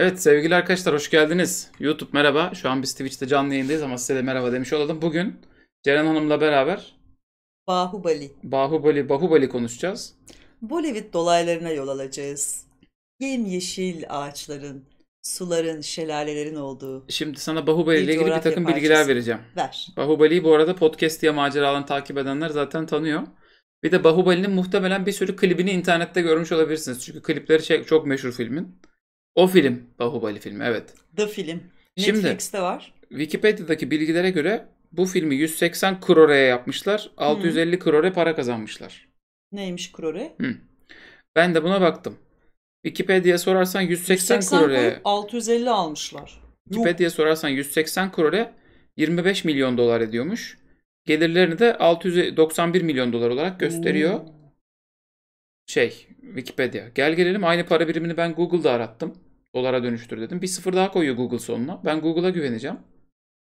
Evet sevgili arkadaşlar hoş geldiniz. YouTube merhaba. Şu an biz Twitch'te canlı yayındayız ama size de merhaba demiş olalım. Bugün Ceren Hanım'la beraber Bahubali. Bahubali, Bahubali konuşacağız. Bolivit dolaylarına yol alacağız. Yem yeşil ağaçların, suların, şelalelerin olduğu. Şimdi sana Bahubali ile ilgili bir takım parçası. bilgiler vereceğim. Ver. Bahubali'yi bu arada podcast diye maceralarını takip edenler zaten tanıyor. Bir de Bahubali'nin muhtemelen bir sürü klibini internette görmüş olabilirsiniz. Çünkü klipleri şey, çok meşhur filmin. O film. Bahubali filmi evet. The film. Şimdi, Netflix'te var. Wikipedia'daki bilgilere göre bu filmi 180 kroreye yapmışlar. 650 hmm. krore para kazanmışlar. Neymiş krore? Hmm. Ben de buna baktım. Wikipedia'ya sorarsan 180, 180 krore. 650 almışlar. Wikipedia'ya sorarsan 180 krore 25 milyon dolar ediyormuş. Gelirlerini de 691 milyon dolar olarak gösteriyor. Oo şey Wikipedia. Gel gelelim aynı para birimini ben Google'da arattım. Dolara dönüştür dedim. Bir sıfır daha koyuyor Google sonuna. Ben Google'a güveneceğim.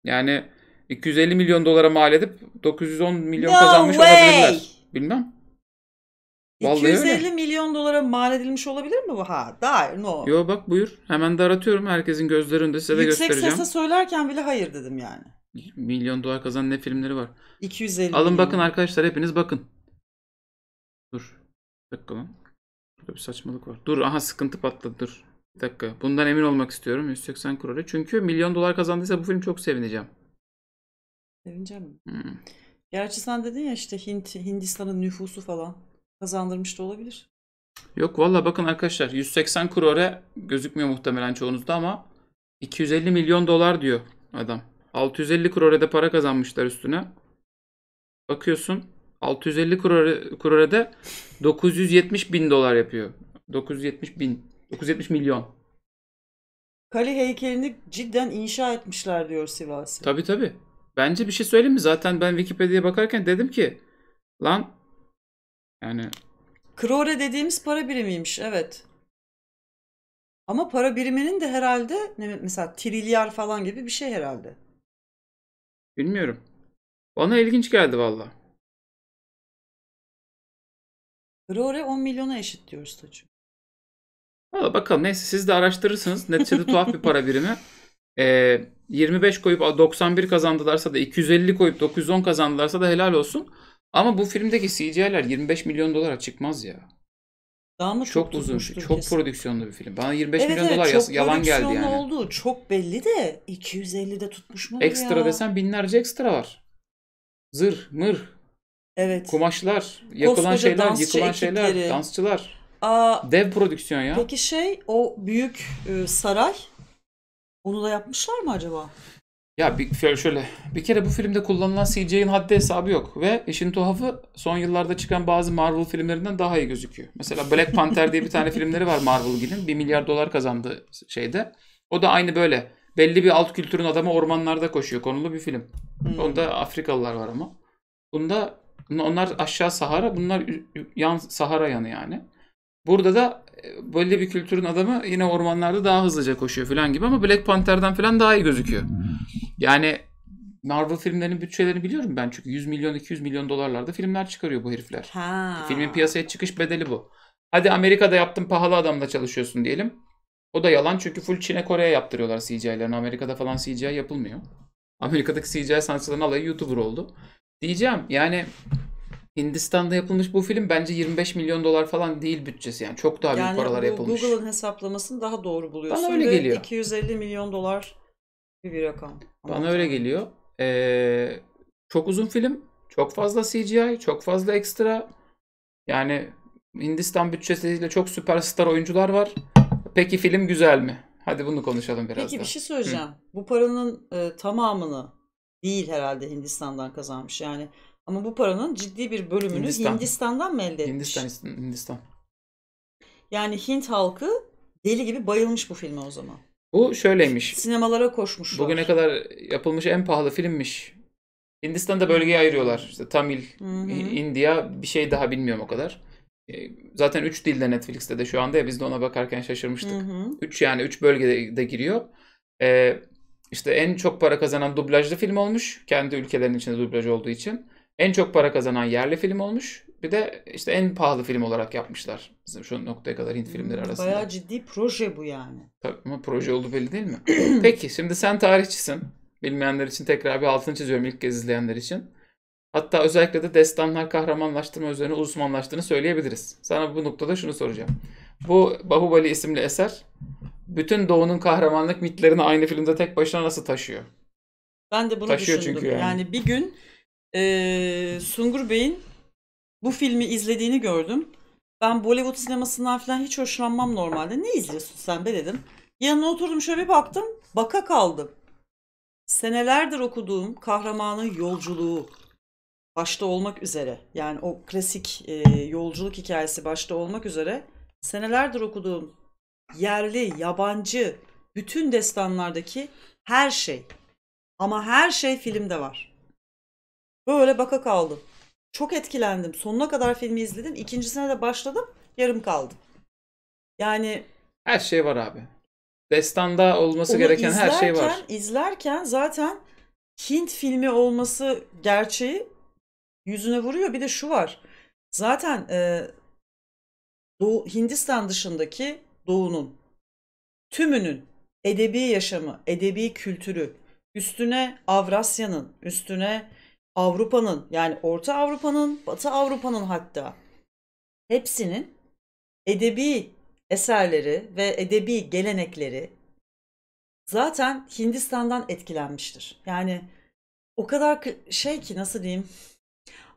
Yani 250 milyon dolara mal edip 910 milyon no kazanmış way. olabilirler. Bilmem. Vallahi 250 öyle. milyon dolara mal edilmiş olabilir mi bu? Ha, hayır, no. Yo bak buyur. Hemen de aratıyorum. Herkesin gözleri önünde size de Yüksek göstereceğim. Yüksek sesle söylerken bile hayır dedim yani. Milyon dolar kazan ne filmleri var? 250 Alın milyon. bakın arkadaşlar hepiniz bakın. Dur bir dakika lan. Burada bir saçmalık var. Dur aha sıkıntı patladı dur. Bir dakika. Bundan emin olmak istiyorum. 180 kurarı. Çünkü milyon dolar kazandıysa bu film çok sevineceğim. Sevineceğim. Hmm. Gerçi sen dedin ya işte Hint, Hindistan'ın nüfusu falan kazandırmış da olabilir. Yok valla bakın arkadaşlar 180 kurore gözükmüyor muhtemelen çoğunuzda ama 250 milyon dolar diyor adam. 650 kurore de para kazanmışlar üstüne. Bakıyorsun 650 kurore de 970 bin dolar yapıyor. 970 bin. 970 milyon. Kale heykelini cidden inşa etmişler diyor Sivasi. Tabi tabi. Bence bir şey söyleyeyim mi? Zaten ben Wikipedia'ya bakarken dedim ki lan yani Krore dediğimiz para birimiymiş evet. Ama para biriminin de herhalde ne mesela trilyar falan gibi bir şey herhalde. Bilmiyorum. Bana ilginç geldi valla. Rore 10 milyona eşit diyoruz Taçu. Valla bakalım neyse siz de araştırırsınız. Neticede tuhaf bir para birimi. Ee, 25 koyup 91 kazandılarsa da 250 koyup 910 kazandılarsa da helal olsun. Ama bu filmdeki CGI'ler 25 milyon dolara çıkmaz ya. Daha mı çok, çok uzun, şey. çok kesin. prodüksiyonlu bir film. Bana 25 evet, milyon evet, dolar çok yalan geldi yani. oldu. Çok belli de 250 de tutmuş mu? Ekstra ya? desen binlerce ekstra var. Zır, mır, Evet. Kumaşlar, yakılan Koskoca şeyler, yıkılan ekipleri. şeyler, dansçılar. Aa, Dev prodüksiyon ya. Peki şey o büyük e, saray onu da yapmışlar mı acaba? Ya bir şöyle, bir kere bu filmde kullanılan CGI'nin haddi hesabı yok ve işin tuhafı son yıllarda çıkan bazı Marvel filmlerinden daha iyi gözüküyor. Mesela Black Panther diye bir tane filmleri var Marvel Gil'in. bir milyar dolar kazandı şeyde. O da aynı böyle belli bir alt kültürün adamı ormanlarda koşuyor konulu bir film. Hmm. Onda Afrikalılar var ama. Bunda Bunlar, onlar aşağı Sahara, bunlar yan Sahara yanı yani. Burada da e, böyle bir kültürün adamı yine ormanlarda daha hızlıca koşuyor falan gibi ama Black Panther'dan falan daha iyi gözüküyor. Yani Marvel filmlerinin bütçelerini biliyorum ben çünkü 100 milyon 200 milyon dolarlarda filmler çıkarıyor bu herifler. Ha. Filmin piyasaya çıkış bedeli bu. Hadi Amerika'da yaptın pahalı adamla çalışıyorsun diyelim. O da yalan çünkü full Çin'e Kore'ye yaptırıyorlar CGI'lerini. Amerika'da falan CGI yapılmıyor. Amerika'daki CGI sanatçıların alayı YouTuber oldu. Diyeceğim yani Hindistan'da yapılmış bu film bence 25 milyon dolar falan değil bütçesi yani çok daha büyük yani paralar bu yapılmış. Google'ın hesaplamasını daha doğru buluyorsun. Bana öyle ve geliyor. 250 milyon dolar gibi bir rakam. Bana öyle geliyor. Ee, çok uzun film, çok fazla CGI, çok fazla ekstra. Yani Hindistan bütçesiyle çok süperstar oyuncular var. Peki film güzel mi? Hadi bunu konuşalım biraz Peki daha. bir şey söyleyeceğim. Hı. Bu paranın e, tamamını değil herhalde Hindistan'dan kazanmış yani. Ama bu paranın ciddi bir bölümünü Hindistan. Hindistan'dan mı elde etmiş? Hindistan, Hindistan. Yani Hint halkı deli gibi bayılmış bu filme o zaman. Bu şöyleymiş. Sinemalara koşmuşlar. Bugüne kadar yapılmış en pahalı filmmiş. Hindistan'da bölgeye ayırıyorlar. İşte Tamil, India bir şey daha bilmiyorum o kadar. E, zaten 3 dilde Netflix'te de şu anda ya biz de ona bakarken şaşırmıştık. 3 yani 3 bölgede de giriyor. Ee, işte en çok para kazanan dublajlı film olmuş. Kendi ülkelerinin içinde dublaj olduğu için. En çok para kazanan yerli film olmuş. Bir de işte en pahalı film olarak yapmışlar. Bizim şu noktaya kadar Hint filmleri hmm, arasında. Bayağı ciddi proje bu yani. Tabii ama proje oldu belli değil mi? Peki şimdi sen tarihçisin. Bilmeyenler için tekrar bir altını çiziyorum ilk kez izleyenler için. Hatta özellikle de destanlar kahramanlaştırma üzerine uzmanlaştığını söyleyebiliriz. Sana bu noktada şunu soracağım. Bu Bahubali isimli eser bütün Doğu'nun kahramanlık mitlerini aynı filmde tek başına nasıl taşıyor? Ben de bunu taşıyor düşündüm. Çünkü yani. yani bir gün e, Sungur Bey'in bu filmi izlediğini gördüm. Ben Bollywood sinemasından falan hiç hoşlanmam normalde. Ne izliyorsun sen be dedim. Yanına oturdum şöyle bir baktım. Baka kaldım. Senelerdir okuduğum kahramanın yolculuğu başta olmak üzere yani o klasik e, yolculuk hikayesi başta olmak üzere senelerdir okuduğum yerli, yabancı, bütün destanlardaki her şey. Ama her şey filmde var. Böyle baka kaldım. Çok etkilendim. Sonuna kadar filmi izledim. İkincisine de başladım. Yarım kaldım. Yani her şey var abi. Destanda olması gereken her şey var. İzlerken zaten Hint filmi olması gerçeği yüzüne vuruyor. Bir de şu var. Zaten e, Doğu Hindistan dışındaki Doğu'nun, tümünün edebi yaşamı, edebi kültürü, üstüne Avrasya'nın, üstüne Avrupa'nın yani Orta Avrupa'nın, Batı Avrupa'nın hatta hepsinin edebi eserleri ve edebi gelenekleri zaten Hindistan'dan etkilenmiştir. Yani o kadar şey ki nasıl diyeyim?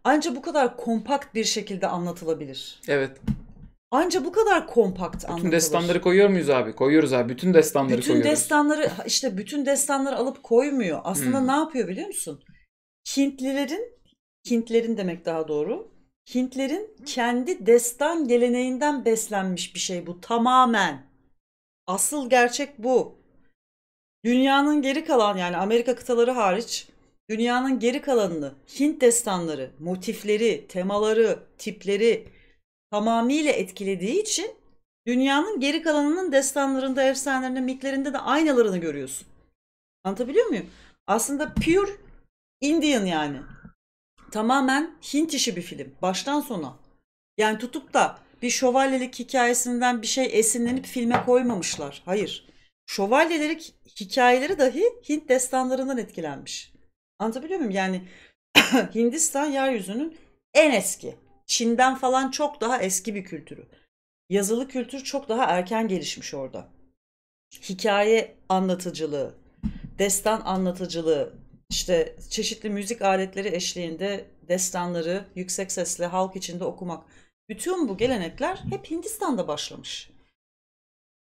Ancak bu kadar kompakt bir şekilde anlatılabilir. Evet. Anca bu kadar kompakt anlatılır. Bütün destanları koyuyor muyuz abi? Koyuyoruz abi. Bütün destanları bütün koyuyoruz. Bütün destanları işte bütün destanları alıp koymuyor. Aslında hmm. ne yapıyor biliyor musun? Hintlilerin, Hintlerin demek daha doğru. Hintlerin kendi destan geleneğinden beslenmiş bir şey bu tamamen. Asıl gerçek bu. Dünyanın geri kalan yani Amerika kıtaları hariç dünyanın geri kalanını Hint destanları, motifleri, temaları, tipleri tamamıyla etkilediği için dünyanın geri kalanının destanlarında, efsanelerinde, mitlerinde de aynalarını görüyorsun. Anlatabiliyor muyum? Aslında pure Indian yani. Tamamen Hint işi bir film. Baştan sona. Yani tutup da bir şövalyelik hikayesinden bir şey esinlenip filme koymamışlar. Hayır. Şövalyelik hikayeleri dahi Hint destanlarından etkilenmiş. Anlatabiliyor muyum? Yani Hindistan yeryüzünün en eski Çin'den falan çok daha eski bir kültürü. Yazılı kültür çok daha erken gelişmiş orada. Hikaye anlatıcılığı, destan anlatıcılığı, işte çeşitli müzik aletleri eşliğinde destanları yüksek sesle halk içinde okumak. Bütün bu gelenekler hep Hindistan'da başlamış.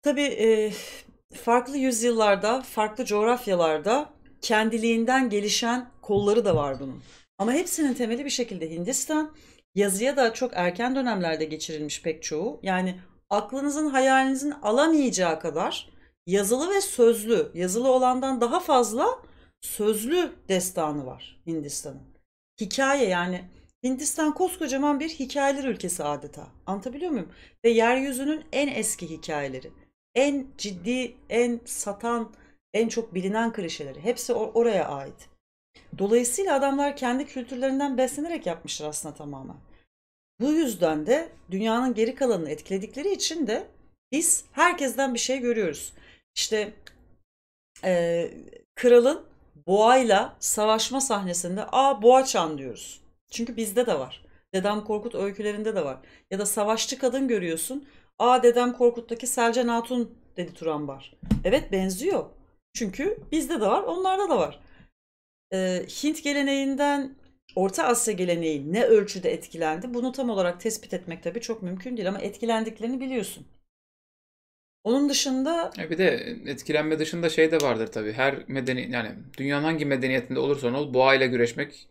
Tabii eh, farklı yüzyıllarda, farklı coğrafyalarda kendiliğinden gelişen kolları da var bunun. Ama hepsinin temeli bir şekilde Hindistan Yazıya da çok erken dönemlerde geçirilmiş pek çoğu. Yani aklınızın hayalinizin alamayacağı kadar yazılı ve sözlü, yazılı olandan daha fazla sözlü destanı var Hindistan'ın. Hikaye yani Hindistan koskocaman bir hikayeler ülkesi adeta. Anlatabiliyor muyum? Ve yeryüzünün en eski hikayeleri, en ciddi, en satan, en çok bilinen klişeleri hepsi or- oraya ait. Dolayısıyla adamlar kendi kültürlerinden beslenerek yapmışlar aslında tamamen. Bu yüzden de dünyanın geri kalanını etkiledikleri için de biz herkesten bir şey görüyoruz. İşte e, kralın boğayla savaşma sahnesinde a boğa boğaçan diyoruz. Çünkü bizde de var. Dedem Korkut öykülerinde de var. Ya da savaşçı kadın görüyorsun. a Dedem Korkut'taki Selcan Hatun dedi Turan Bar. Evet benziyor. Çünkü bizde de var onlarda da var e, Hint geleneğinden Orta Asya geleneği ne ölçüde etkilendi? Bunu tam olarak tespit etmek tabii çok mümkün değil ama etkilendiklerini biliyorsun. Onun dışında... E bir de etkilenme dışında şey de vardır tabii. Her medeni yani dünyanın hangi medeniyetinde olursa ol ile güreşmek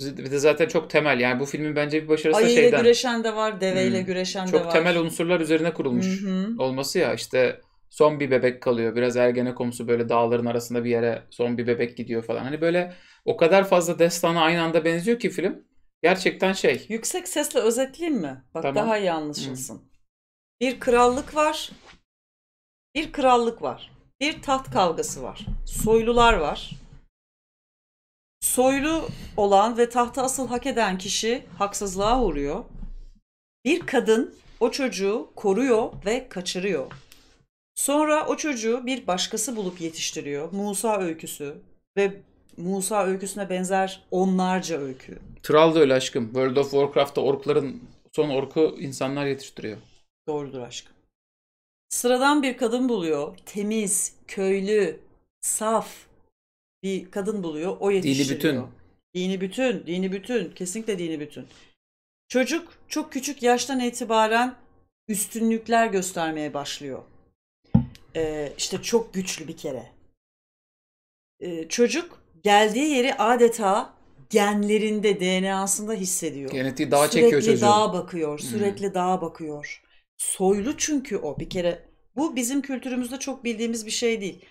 bir de zaten çok temel yani bu filmin bence bir başarısı Ayıyla şeyden. Ayıyla güreşen de var, deveyle hmm, güreşen de var. Çok temel unsurlar üzerine kurulmuş Hı-hı. olması ya işte son bir bebek kalıyor. Biraz Ergenekomsu böyle dağların arasında bir yere son bir bebek gidiyor falan. Hani böyle o kadar fazla destana aynı anda benziyor ki film. Gerçekten şey. Yüksek sesle özetleyeyim mi? Bak tamam. daha iyi anlaşılsın. Hı. Hmm. Bir krallık var. Bir krallık var. Bir taht kavgası var. Soylular var. Soylu olan ve tahta asıl hak eden kişi haksızlığa uğruyor. Bir kadın o çocuğu koruyor ve kaçırıyor. Sonra o çocuğu bir başkası bulup yetiştiriyor. Musa öyküsü ve Musa öyküsüne benzer onlarca öykü. Tral da öyle aşkım. World of Warcraft'ta orkların son orku insanlar yetiştiriyor. Doğrudur aşkım. Sıradan bir kadın buluyor. Temiz, köylü, saf bir kadın buluyor. O yetiştiriyor. Dini bütün. Dini bütün, dini bütün. Kesinlikle dini bütün. Çocuk çok küçük yaştan itibaren üstünlükler göstermeye başlıyor e, işte çok güçlü bir kere. E, çocuk geldiği yeri adeta genlerinde, DNA'sında hissediyor. Genetiği dağa sürekli çekiyor çocuğu. Sürekli dağa bakıyor, hmm. sürekli hmm. dağa bakıyor. Soylu çünkü o bir kere. Bu bizim kültürümüzde çok bildiğimiz bir şey değil.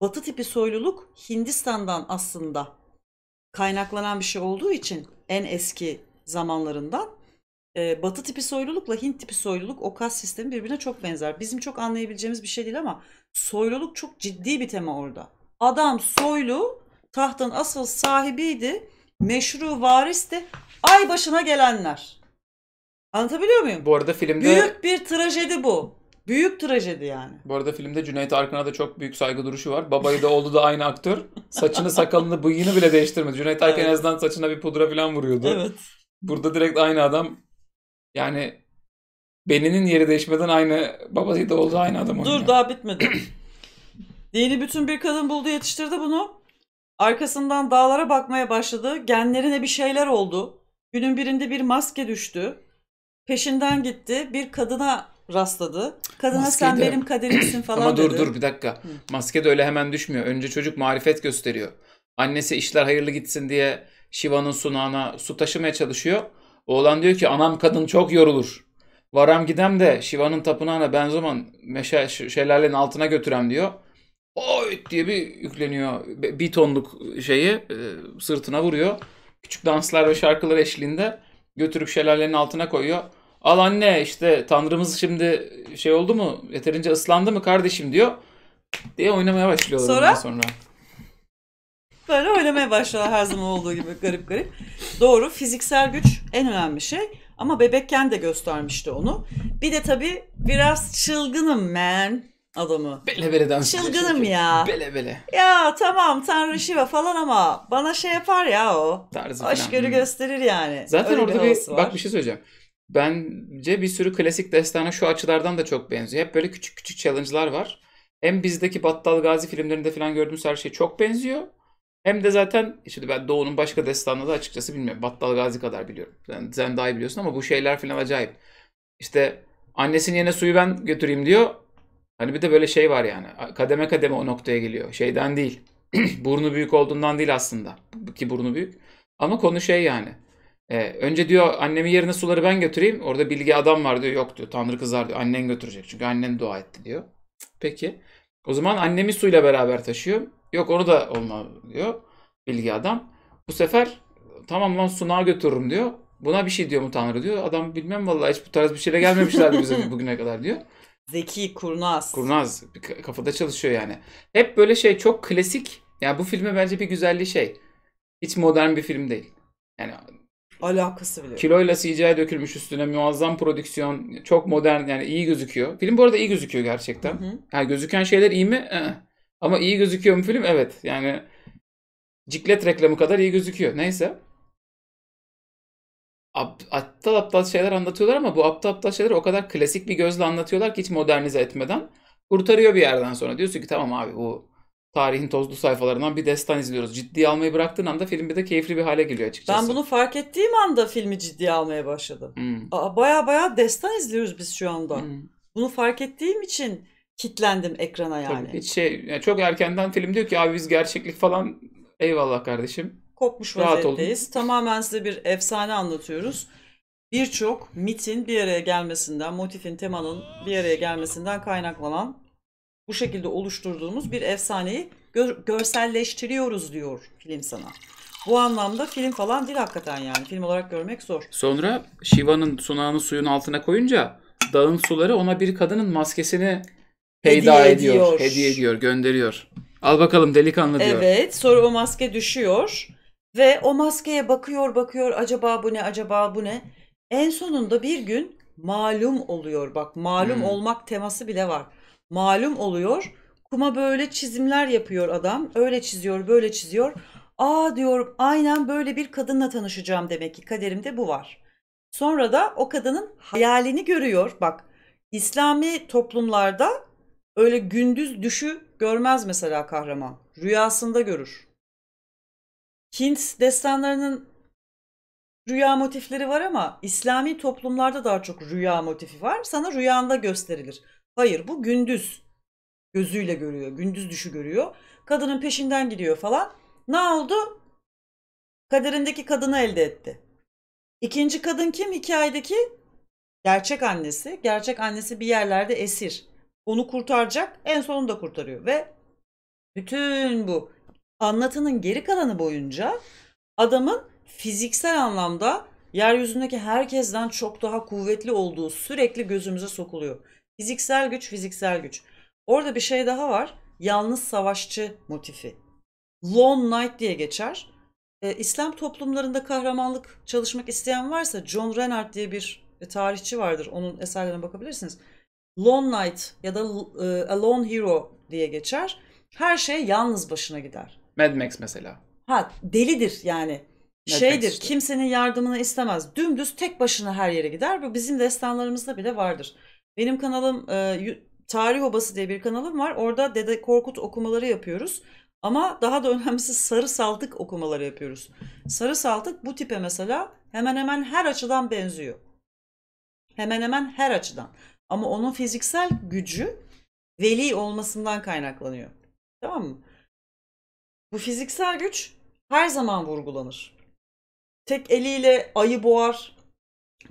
Batı tipi soyluluk Hindistan'dan aslında kaynaklanan bir şey olduğu için en eski zamanlarından ee, batı tipi soylulukla Hint tipi soyluluk o kas sistemi birbirine çok benzer. Bizim çok anlayabileceğimiz bir şey değil ama soyluluk çok ciddi bir tema orada. Adam soylu tahtın asıl sahibiydi. Meşru varisti. Ay başına gelenler. Anlatabiliyor muyum? Bu arada filmde... Büyük bir trajedi bu. Büyük trajedi yani. Bu arada filmde Cüneyt Arkın'a da çok büyük saygı duruşu var. Babayı da oğlu da aynı aktör. Saçını, sakalını, bıyığını bile değiştirmedi. Cüneyt Arkın evet. en azından saçına bir pudra falan vuruyordu. Evet. Burada direkt aynı adam yani Beninin yeri değişmeden aynı babasıydı olduğu aynı adam oynuyor. Dur daha bitmedi. Dini bütün bir kadın buldu yetiştirdi bunu. Arkasından dağlara bakmaya başladı. Genlerine bir şeyler oldu. Günün birinde bir maske düştü. Peşinden gitti. Bir kadına rastladı. Kadına Maskeyi sen benim kaderimsin falan Ama dur dedi. dur bir dakika. Maske de öyle hemen düşmüyor. Önce çocuk marifet gösteriyor. Annesi işler hayırlı gitsin diye Shiva'nın sunağına su taşımaya çalışıyor. Oğlan diyor ki anam kadın çok yorulur. Varam gidem de Şiva'nın tapınağına ben zaman meşe şelalenin altına götürem diyor. Oy diye bir yükleniyor. Bir tonluk şeyi e, sırtına vuruyor. Küçük danslar ve şarkılar eşliğinde götürüp şelalenin altına koyuyor. Al anne işte tanrımız şimdi şey oldu mu yeterince ıslandı mı kardeşim diyor diye oynamaya başlıyorlar sonra? ondan sonra. Böyle oynamaya başlıyorlar her zaman olduğu gibi garip garip. Doğru fiziksel güç en önemli şey. Ama bebekken de göstermişti onu. Bir de tabii biraz çılgınım man adamı. Bele bele dans Çılgınım ya. Bele bele. Ya tamam Tanrı Şiva falan ama bana şey yapar ya o. Tarzı Aşgörü hmm. gösterir yani. Zaten Öyle orada bir, bir bak bir şey söyleyeceğim. Bence bir sürü klasik destana şu açılardan da çok benziyor. Hep böyle küçük küçük challenge'lar var. Hem bizdeki Battal Gazi filmlerinde falan gördüğümüz her şey çok benziyor. Hem de zaten şimdi ben Doğu'nun başka destanını da açıkçası bilmiyorum. Battal Gazi kadar biliyorum. Yani sen daha iyi biliyorsun ama bu şeyler falan acayip. İşte annesinin yerine suyu ben götüreyim diyor. Hani bir de böyle şey var yani. Kademe kademe o noktaya geliyor. Şeyden değil. burnu büyük olduğundan değil aslında. Ki burnu büyük. Ama konu şey yani. E, önce diyor annemin yerine suları ben götüreyim. Orada bilgi adam var diyor. Yok diyor. Tanrı kızar diyor. Annen götürecek. Çünkü annen dua etti diyor. Peki. O zaman annemi suyla beraber taşıyor. Yok onu da olmaz diyor bilgi adam. Bu sefer tamam lan sunağa götürürüm diyor. Buna bir şey diyor mu Tanrı diyor. Adam bilmem vallahi hiç bu tarz bir şeyle gelmemişlerdi bize bugüne kadar diyor. Zeki, kurnaz. Kurnaz. Kafada çalışıyor yani. Hep böyle şey çok klasik. Yani bu filme bence bir güzelliği şey. Hiç modern bir film değil. Yani Alakası bile Kiloyla CGI dökülmüş üstüne muazzam prodüksiyon. Çok modern yani iyi gözüküyor. Film bu arada iyi gözüküyor gerçekten. Hı hı. Yani gözüken şeyler iyi mi? Ee. Ama iyi gözüküyor mu film? Evet. Yani ciklet reklamı kadar iyi gözüküyor. Neyse. Aptal aptal şeyler anlatıyorlar ama bu aptal aptal şeyler o kadar klasik bir gözle anlatıyorlar ki hiç modernize etmeden. Kurtarıyor bir yerden sonra. Diyorsun ki tamam abi bu tarihin tozlu sayfalarından bir destan izliyoruz. Ciddiye almayı bıraktığın anda film bir de keyifli bir hale geliyor açıkçası. Ben bunu fark ettiğim anda filmi ciddiye almaya başladım. Hmm. Aa, baya baya destan izliyoruz biz şu anda. Hmm. Bunu fark ettiğim için kitlendim ekrana yani. Tabii, hiç şey, yani çok erkenden film diyor ki abi biz gerçeklik falan eyvallah kardeşim. Kopmuş vaziyetteyiz. Tamamen size bir efsane anlatıyoruz. Birçok mitin bir araya gelmesinden, motifin, temanın bir araya gelmesinden kaynaklanan bu şekilde oluşturduğumuz bir efsaneyi gör, görselleştiriyoruz diyor film sana. Bu anlamda film falan değil hakikaten yani. Film olarak görmek zor. Sonra Shiva'nın sunağını suyun altına koyunca dağın suları ona bir kadının maskesini peyda hediye ediyor, ediyor. Hediye ediyor, gönderiyor. Al bakalım delikanlı diyor. Evet sonra o maske düşüyor ve o maskeye bakıyor bakıyor acaba bu ne acaba bu ne. En sonunda bir gün malum oluyor bak malum hmm. olmak teması bile var malum oluyor. Kuma böyle çizimler yapıyor adam. Öyle çiziyor, böyle çiziyor. Aa diyorum aynen böyle bir kadınla tanışacağım demek ki kaderimde bu var. Sonra da o kadının hayalini görüyor. Bak İslami toplumlarda öyle gündüz düşü görmez mesela kahraman. Rüyasında görür. Hint destanlarının rüya motifleri var ama İslami toplumlarda daha çok rüya motifi var. Sana rüyanda gösterilir. Hayır bu gündüz gözüyle görüyor. Gündüz düşü görüyor. Kadının peşinden gidiyor falan. Ne oldu? Kaderindeki kadını elde etti. İkinci kadın kim hikayedeki? Gerçek annesi. Gerçek annesi bir yerlerde esir. Onu kurtaracak. En sonunda kurtarıyor ve bütün bu anlatının geri kalanı boyunca adamın fiziksel anlamda yeryüzündeki herkesten çok daha kuvvetli olduğu sürekli gözümüze sokuluyor. Fiziksel güç, fiziksel güç. Orada bir şey daha var. Yalnız savaşçı motifi. Lone Knight diye geçer. E, İslam toplumlarında kahramanlık çalışmak isteyen varsa John Renard diye bir e, tarihçi vardır. Onun eserlerine bakabilirsiniz. Lone Knight ya da e, A Lone Hero diye geçer. Her şey yalnız başına gider. Mad Max mesela. Ha delidir yani. Mad Şeydir Max'te. kimsenin yardımını istemez. Dümdüz tek başına her yere gider. Bu bizim destanlarımızda bile vardır. Benim kanalım e, Tarih Obası diye bir kanalım var. Orada Dede Korkut okumaları yapıyoruz. Ama daha da önemlisi sarı saltık okumaları yapıyoruz. Sarı saltık bu tipe mesela hemen hemen her açıdan benziyor. Hemen hemen her açıdan. Ama onun fiziksel gücü veli olmasından kaynaklanıyor. Tamam mı? Bu fiziksel güç her zaman vurgulanır. Tek eliyle ayı boğar,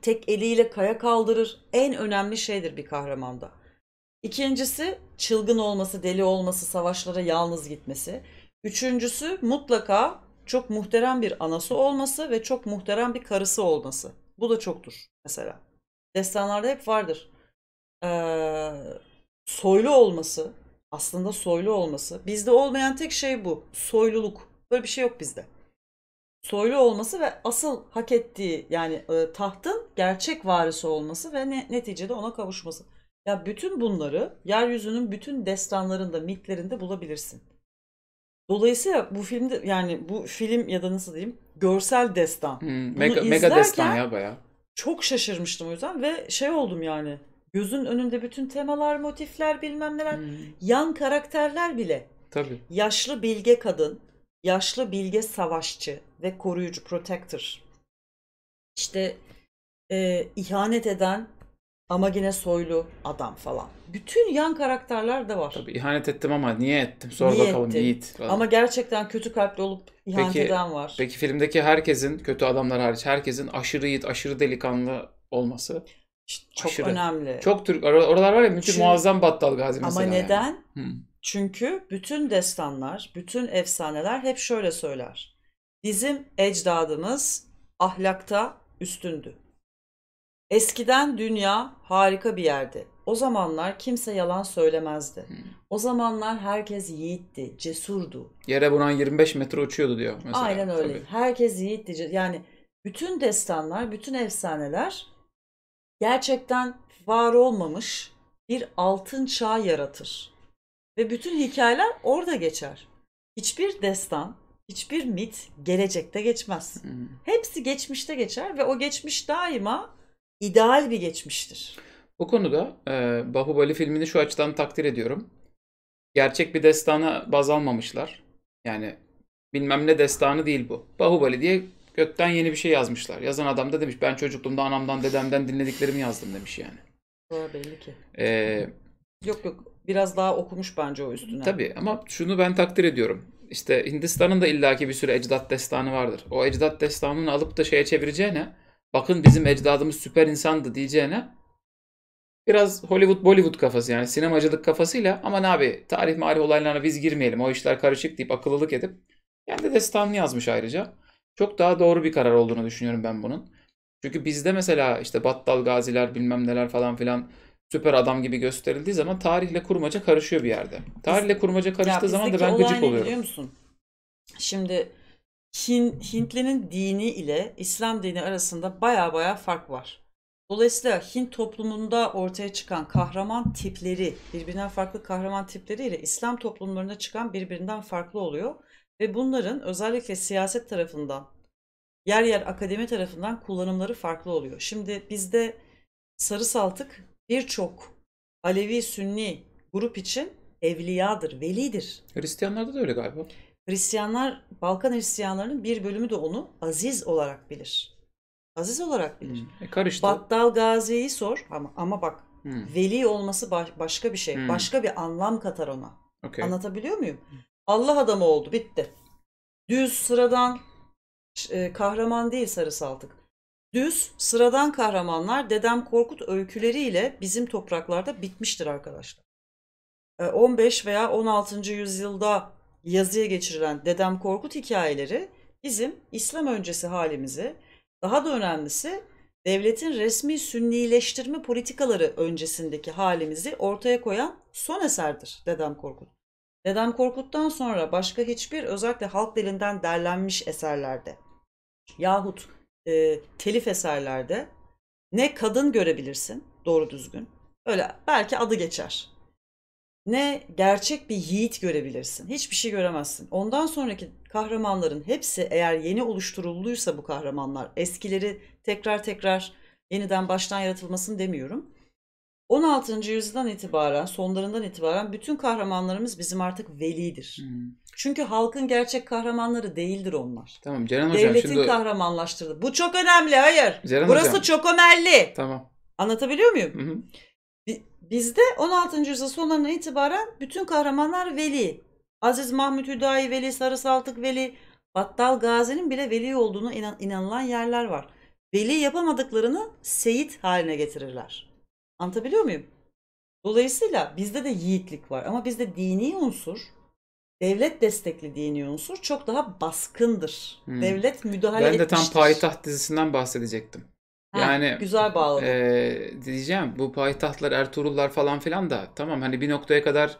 tek eliyle kaya kaldırır. En önemli şeydir bir kahramanda. İkincisi çılgın olması, deli olması, savaşlara yalnız gitmesi. Üçüncüsü mutlaka çok muhterem bir anası olması ve çok muhterem bir karısı olması. Bu da çoktur mesela. Destanlarda hep vardır. Ee, soylu olması, aslında soylu olması. Bizde olmayan tek şey bu. Soyluluk. Böyle bir şey yok bizde soylu olması ve asıl hak ettiği yani e, tahtın gerçek varisi olması ve ne, neticede ona kavuşması. Ya bütün bunları yeryüzünün bütün destanlarında, mitlerinde bulabilirsin. Dolayısıyla bu filmde yani bu film ya da nasıl diyeyim görsel destan. Hmm, mega, mega destan ya baya. Çok şaşırmıştım o yüzden ve şey oldum yani gözün önünde bütün temalar, motifler bilmem neler, hmm. yan karakterler bile. Tabii. Yaşlı bilge kadın, yaşlı bilge savaşçı ve koruyucu protector. İşte e, ihanet eden ama yine soylu adam falan. Bütün yan karakterler de var. Tabii ihanet ettim ama niye ettim? Sor niye bakalım ettim? Yiğit. Falan. Ama gerçekten kötü kalpli olup ihanet peki, eden var. Peki filmdeki herkesin, kötü adamlar hariç herkesin aşırı yiğit, aşırı delikanlı olması çok aşırı. önemli. Çok Türk. Oralar var ya müthiş muazzam Battal Gazi mesela. Ama neden? Yani. Hmm. Çünkü bütün destanlar, bütün efsaneler hep şöyle söyler. Bizim ecdadımız ahlakta üstündü. Eskiden dünya harika bir yerdi. O zamanlar kimse yalan söylemezdi. Hmm. O zamanlar herkes yiğitti, cesurdu. Yere bulan 25 metre uçuyordu diyor mesela. Aynen öyle. Tabii. Herkes yiğitti. Yani bütün destanlar, bütün efsaneler gerçekten var olmamış bir altın çağ yaratır. Ve bütün hikayeler orada geçer. Hiçbir destan, hiçbir mit gelecekte geçmez. Hepsi geçmişte geçer ve o geçmiş daima ideal bir geçmiştir. Bu konuda e, Bahubali filmini şu açıdan takdir ediyorum. Gerçek bir destana baz almamışlar. Yani bilmem ne destanı değil bu. Bahubali diye gökten yeni bir şey yazmışlar. Yazan adam da demiş ben çocukluğumda anamdan dedemden dinlediklerimi yazdım demiş yani. Doğru belli ki. Ee, yok yok biraz daha okumuş bence o üstüne. Tabii ama şunu ben takdir ediyorum. İşte Hindistan'ın da illaki bir sürü ecdat destanı vardır. O ecdat destanını alıp da şeye çevireceğine, bakın bizim ecdadımız süper insandı diyeceğine biraz Hollywood Bollywood kafası yani sinemacılık kafasıyla ama ne abi tarih marih olaylarına biz girmeyelim o işler karışık deyip akıllılık edip kendi destanını yazmış ayrıca. Çok daha doğru bir karar olduğunu düşünüyorum ben bunun. Çünkü bizde mesela işte Battal Gaziler bilmem neler falan filan süper adam gibi gösterildiği zaman tarihle kurmaca karışıyor bir yerde. Tarihle kurmaca karıştığı ya, zaman da ben gıcık oluyorum. Biliyor musun? Şimdi Hint, Hintlerin dini ile İslam dini arasında baya baya fark var. Dolayısıyla Hint toplumunda ortaya çıkan kahraman tipleri, birbirinden farklı kahraman tipleri ile İslam toplumlarına çıkan birbirinden farklı oluyor. Ve bunların özellikle siyaset tarafından, yer yer akademi tarafından kullanımları farklı oluyor. Şimdi bizde sarı saltık birçok Alevi Sünni grup için evliyadır, velidir. Hristiyanlarda da öyle galiba. Hristiyanlar, Balkan Hristiyanlarının bir bölümü de onu aziz olarak bilir. Aziz olarak bilir. Hmm, e karıştı. Battal Gazi'yi sor ama, ama bak hmm. veli olması baş, başka bir şey. Hmm. Başka bir anlam katar ona. Okay. Anlatabiliyor muyum? Allah adamı oldu bitti. Düz sıradan e, kahraman değil Sarı Saltık. Düz, sıradan kahramanlar Dedem Korkut öyküleriyle bizim topraklarda bitmiştir arkadaşlar. 15 e, veya 16. yüzyılda yazıya geçirilen Dedem Korkut hikayeleri bizim İslam öncesi halimizi, daha da önemlisi devletin resmi sünnileştirme politikaları öncesindeki halimizi ortaya koyan son eserdir Dedem Korkut. Dedem Korkut'tan sonra başka hiçbir özellikle halk dilinden derlenmiş eserlerde yahut e, telif eserlerde ne kadın görebilirsin doğru düzgün. Öyle belki adı geçer. Ne gerçek bir yiğit görebilirsin. Hiçbir şey göremezsin. Ondan sonraki kahramanların hepsi eğer yeni oluşturulduysa bu kahramanlar eskileri tekrar tekrar yeniden baştan yaratılmasını demiyorum. 16. yüzyıldan itibaren, sonlarından itibaren bütün kahramanlarımız bizim artık velidir. Hmm. Çünkü halkın gerçek kahramanları değildir onlar. Tamam Ceren Hocam Devletin şimdi... kahramanlaştırdı. Bu çok önemli, hayır. Ceren Burası hocam. çok önemli. Tamam. Anlatabiliyor muyum? Hı hı. Bizde 16. yüzyıl sonlarından itibaren bütün kahramanlar veli. Aziz Mahmut Hüdayi veli, Sarı Saltık veli, Battal Gazi'nin bile veli olduğunu inan, inanılan yerler var. Veli yapamadıklarını seyit haline getirirler. Anlatabiliyor muyum? Dolayısıyla bizde de yiğitlik var ama bizde dini unsur, devlet destekli dini unsur çok daha baskındır. Hmm. Devlet müdahale etmiştir. Ben de etmiştir. tam payitaht dizisinden bahsedecektim. Ha, yani güzel bağlı. E, diyeceğim bu payitahtlar, Ertuğrul'lar falan filan da tamam hani bir noktaya kadar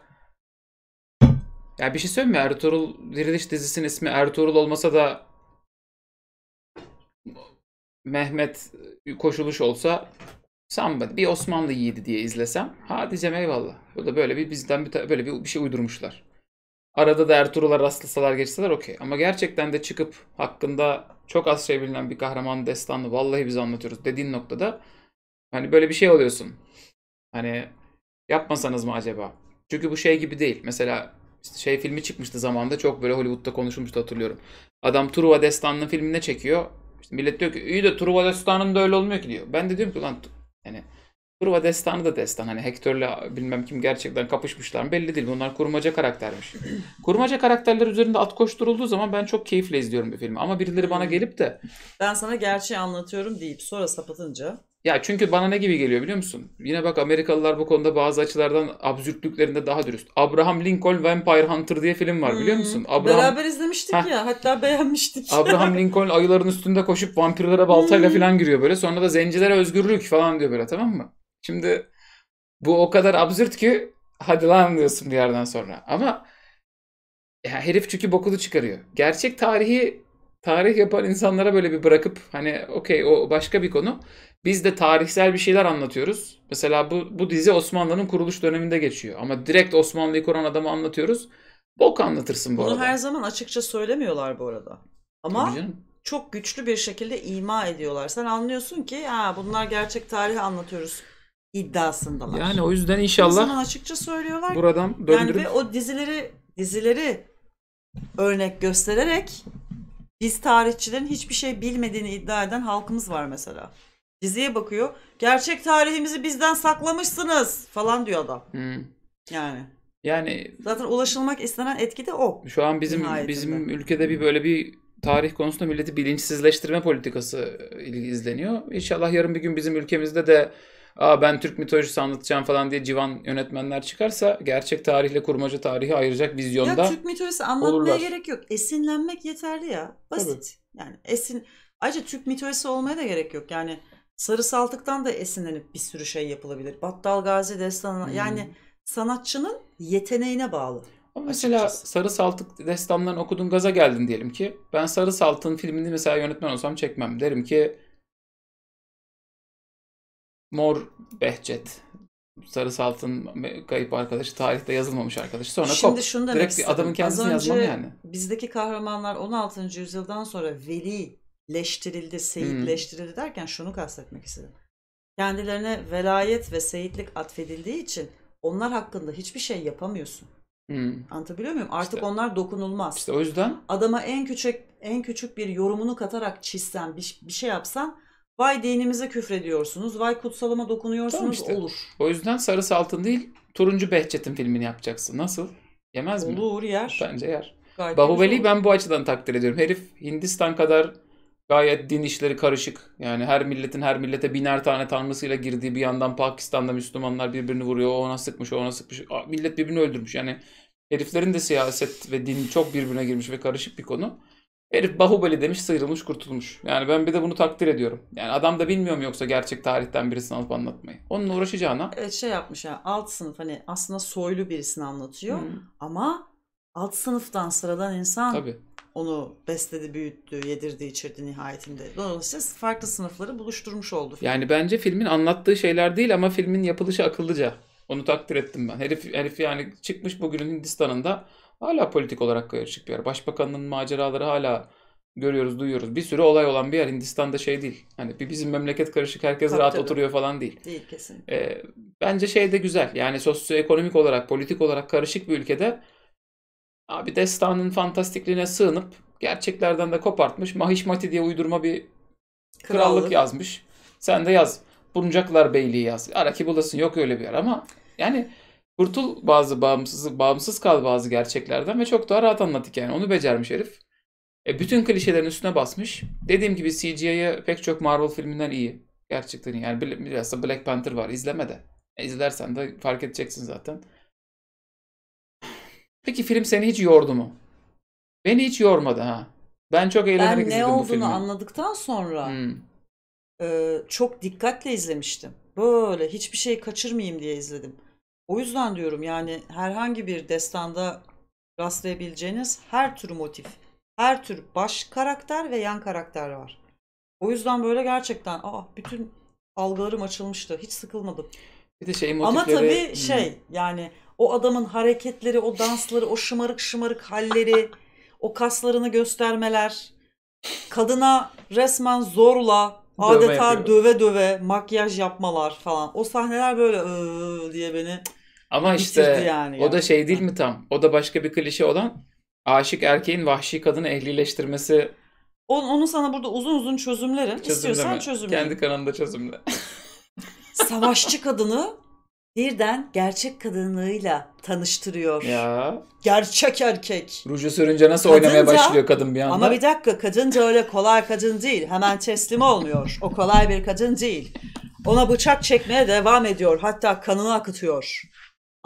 ya bir şey söyleyeyim mi? Ertuğrul Diriliş dizisinin ismi Ertuğrul olmasa da Mehmet koşuluş olsa Somebody, bir Osmanlı yiğidi diye izlesem. Ha diyeceğim eyvallah. Bu da böyle bir bizden bir, böyle bir, bir şey uydurmuşlar. Arada da Ertuğrul'a rastlasalar geçseler okey. Ama gerçekten de çıkıp hakkında çok az şey bilinen bir kahraman destanı vallahi biz anlatıyoruz dediğin noktada hani böyle bir şey oluyorsun. Hani yapmasanız mı acaba? Çünkü bu şey gibi değil. Mesela işte şey filmi çıkmıştı zamanda çok böyle Hollywood'da konuşulmuştu hatırlıyorum. Adam Truva Destanı'nın filmini çekiyor. İşte millet diyor ki iyi de Truva Destanı'nda öyle olmuyor ki diyor. Ben de diyorum ki lan yani Truva destanı da destan. Hani Hector'la bilmem kim gerçekten kapışmışlar mı belli değil. Bunlar kurmaca karaktermiş. kurmaca karakterler üzerinde at koşturulduğu zaman ben çok keyifle izliyorum bir filmi. Ama birileri bana hmm. gelip de... Ben sana gerçeği anlatıyorum deyip sonra sapatınca ya çünkü bana ne gibi geliyor biliyor musun? Yine bak Amerikalılar bu konuda bazı açılardan absürtlüklerinde daha dürüst. Abraham Lincoln Vampire Hunter diye film var biliyor hmm. musun? Abraham... Beraber izlemiştik Heh. ya hatta beğenmiştik. Abraham Lincoln ayıların üstünde koşup vampirlere baltayla hmm. falan giriyor böyle. Sonra da zencilere özgürlük falan diyor böyle tamam mı? Şimdi bu o kadar absürt ki hadi lan diyorsun bir yerden sonra. Ama ya herif çünkü bokulu çıkarıyor. Gerçek tarihi tarih yapan insanlara böyle bir bırakıp hani okey o başka bir konu. Biz de tarihsel bir şeyler anlatıyoruz. Mesela bu, bu dizi Osmanlı'nın kuruluş döneminde geçiyor. Ama direkt Osmanlı'yı kuran adamı anlatıyoruz. Bok anlatırsın bu Bunu arada. her zaman açıkça söylemiyorlar bu arada. Ama çok güçlü bir şekilde ima ediyorlar. Sen anlıyorsun ki ha bunlar gerçek tarihi anlatıyoruz iddiasındalar. Yani o yüzden inşallah. O zaman açıkça söylüyorlar. Buradan döndürüp. Yani ve o dizileri dizileri örnek göstererek biz tarihçilerin hiçbir şey bilmediğini iddia eden halkımız var mesela. Diziye bakıyor. Gerçek tarihimizi bizden saklamışsınız falan diyor adam. Hmm. Yani. Yani zaten ulaşılmak istenen etki de o. Şu an bizim nihayetinde. bizim ülkede bir böyle bir tarih konusunda milleti bilinçsizleştirme politikası e, izleniyor. İnşallah yarın bir gün bizim ülkemizde de Aa ben Türk mitolojisi anlatacağım falan diye civan yönetmenler çıkarsa gerçek tarihle kurmaca tarihi ayıracak vizyonda Ya Türk mitolojisi anlatmaya olurlar. gerek yok. Esinlenmek yeterli ya. Basit. Tabii. Yani esin ayrıca Türk mitolojisi olmaya da gerek yok. Yani Sarı Saltık'tan da esinlenip bir sürü şey yapılabilir. Battal Gazi destanı hmm. yani sanatçının yeteneğine bağlı. Ama mesela Sarı Saltık destanlarını okudun gaza geldin diyelim ki. Ben Sarı Saltık'ın filmini mesela yönetmen olsam çekmem. Derim ki Mor Behçet Sarı Salt'ın kayıp arkadaşı tarihte yazılmamış arkadaşı. Sonra Şimdi kop. Şunu demek Direkt istedim. adamın kendisini yazmam yani. Bizdeki kahramanlar 16. yüzyıldan sonra velileştirildi, seyitleştirildi hmm. derken şunu kastetmek istedim. Kendilerine velayet ve seyitlik atfedildiği için onlar hakkında hiçbir şey yapamıyorsun. Hmm. Anlatabiliyor muyum? Artık işte, onlar dokunulmaz. İşte o yüzden adama en küçük en küçük bir yorumunu katarak çizsen, bir, bir şey yapsan Vay dinimize küfrediyorsunuz, vay kutsalıma dokunuyorsunuz tamam işte. olur. O yüzden sarısı altın değil, turuncu Behçet'in filmini yapacaksın. Nasıl? Yemez olur, mi? Olur yer. Bence yer. Gayet Bahubeli'yi ben bu açıdan takdir ediyorum. Herif Hindistan kadar gayet din işleri karışık. Yani her milletin her millete biner tane tanrısıyla girdiği bir yandan Pakistan'da Müslümanlar birbirini vuruyor. O ona sıkmış, o ona sıkmış. Millet birbirini öldürmüş. Yani heriflerin de siyaset ve din çok birbirine girmiş ve karışık bir konu. Herif Bahubali demiş sıyrılmış kurtulmuş. Yani ben bir de bunu takdir ediyorum. Yani adam da bilmiyorum yoksa gerçek tarihten birisini alıp anlatmayı. Onunla uğraşacağına. Evet şey yapmış ya alt sınıf hani aslında soylu birisini anlatıyor. Hmm. Ama alt sınıftan sıradan insan Tabii. onu besledi, büyüttü, yedirdi, içirdi nihayetinde. Dolayısıyla farklı sınıfları buluşturmuş oldu. Film. Yani bence filmin anlattığı şeyler değil ama filmin yapılışı akıllıca. Onu takdir ettim ben. Herif, herif yani çıkmış bugünün Hindistan'ında hala politik olarak karışık bir yer. Başbakanın maceraları hala görüyoruz, duyuyoruz. Bir sürü olay olan bir yer. Hindistan'da şey değil. Hani bir bizim memleket karışık, herkes tabii, rahat tabii. oturuyor falan değil. Değil kesin. Ee, bence şey de güzel. Yani sosyoekonomik olarak, politik olarak karışık bir ülkede abi destanın fantastikliğine sığınıp gerçeklerden de kopartmış. Mahişmati diye uydurma bir krallık, krallık yazmış. Sen de yaz. Buncaklar Beyliği yaz. Ara ki bulasın yok öyle bir yer ama yani Kurtul bazı bağımsız, bağımsız kal bazı gerçeklerden ve çok daha rahat anlattık yani. Onu becermiş herif. E, bütün klişelerin üstüne basmış. Dediğim gibi CGI'ye pek çok Marvel filminden iyi. Gerçekten yani biraz da Black Panther var. izleme de. E, izlersen de fark edeceksin zaten. Peki film seni hiç yordu mu? Beni hiç yormadı ha. Ben çok eğlenerek ben izledim bu filmi. Ben ne olduğunu anladıktan sonra hmm. e, çok dikkatle izlemiştim. Böyle hiçbir şey kaçırmayayım diye izledim. O yüzden diyorum yani herhangi bir destanda rastlayabileceğiniz her tür motif, her tür baş karakter ve yan karakter var. O yüzden böyle gerçekten aa, bütün algılarım açılmıştı. Hiç sıkılmadım. Bir de şey motifleri... Ama tabii şey yani o adamın hareketleri, o dansları, o şımarık şımarık halleri, o kaslarını göstermeler, kadına resmen zorla adeta döve döve makyaj yapmalar falan. O sahneler böyle diye beni ama işte yani o da şey değil mi tam? O da başka bir klişe olan aşık erkeğin vahşi kadını ehlileştirmesi. Onu, onu sana burada uzun uzun çözümlerim. Çözümleme. İstiyorsan çözümle. Kendi kanında çözümle. Savaşçı kadını birden gerçek kadınlığıyla tanıştırıyor. Ya. Gerçek erkek. Ruju sürünce nasıl kadınca, oynamaya başlıyor kadın bir anda? Ama bir dakika kadın da öyle kolay kadın değil. Hemen teslim olmuyor. O kolay bir kadın değil. Ona bıçak çekmeye devam ediyor. Hatta kanını akıtıyor.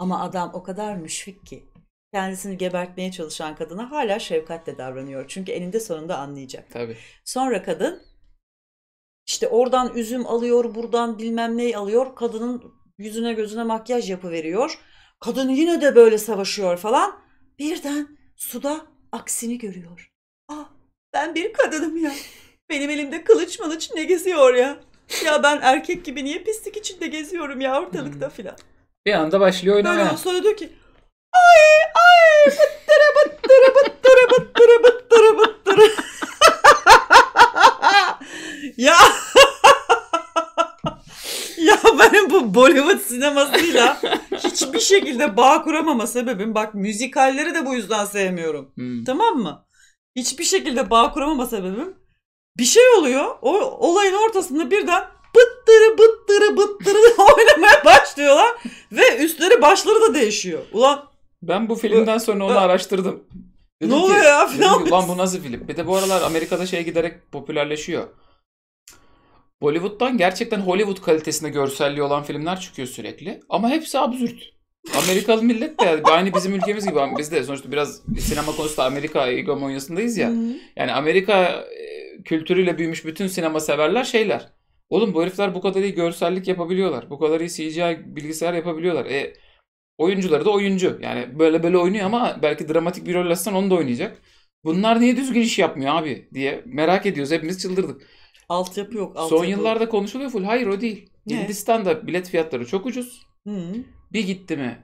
Ama adam o kadar müşfik ki kendisini gebertmeye çalışan kadına hala şefkatle davranıyor. Çünkü eninde sonunda anlayacak. Tabii. Sonra kadın işte oradan üzüm alıyor, buradan bilmem neyi alıyor. Kadının yüzüne gözüne makyaj yapıveriyor. Kadın yine de böyle savaşıyor falan. Birden suda aksini görüyor. Ah ben bir kadınım ya. Benim elimde kılıç malıç ne geziyor ya. Ya ben erkek gibi niye pislik içinde geziyorum ya ortalıkta hmm. filan. Bir anda başlıyor oynamaya. Böyle sonra diyor ki ay ay bıttırı bıttırı bıttırı bıttırı bıttırı bıttırı. ya ya benim bu Bollywood sinemasıyla hiçbir şekilde bağ kuramama sebebim bak müzikalleri de bu yüzden sevmiyorum. Hmm. Tamam mı? Hiçbir şekilde bağ kuramama sebebim bir şey oluyor. O olayın ortasında birden bıttırı bıttırı bıttırı oynamaya başlıyorlar. Ve üstleri başları da değişiyor. Ulan. Ben bu filmden sonra onu araştırdım. Dedim ne oluyor ya falan. Lan bu nasıl film? Bir de bu aralar Amerika'da şey giderek popülerleşiyor. Bollywood'dan gerçekten Hollywood kalitesinde görselliği olan filmler çıkıyor sürekli. Ama hepsi absürt. Amerikalı millet de yani aynı bizim ülkemiz gibi. Biz de sonuçta biraz sinema konusunda Amerika hegemonyasındayız ya. Yani Amerika e, kültürüyle büyümüş bütün sinema severler şeyler. Oğlum bu herifler bu kadar iyi görsellik yapabiliyorlar. Bu kadar iyi CGI bilgisayar yapabiliyorlar. E oyuncuları da oyuncu. Yani böyle böyle oynuyor ama belki dramatik bir rol atsan onu da oynayacak. Bunlar niye düzgün iş yapmıyor abi diye merak ediyoruz. Hepimiz çıldırdık. Altyapı yok. Altyapı Son yıllarda yok. konuşuluyor full. Hayır o değil. Ne? Hindistan'da bilet fiyatları çok ucuz. Hı. Bir gitti mi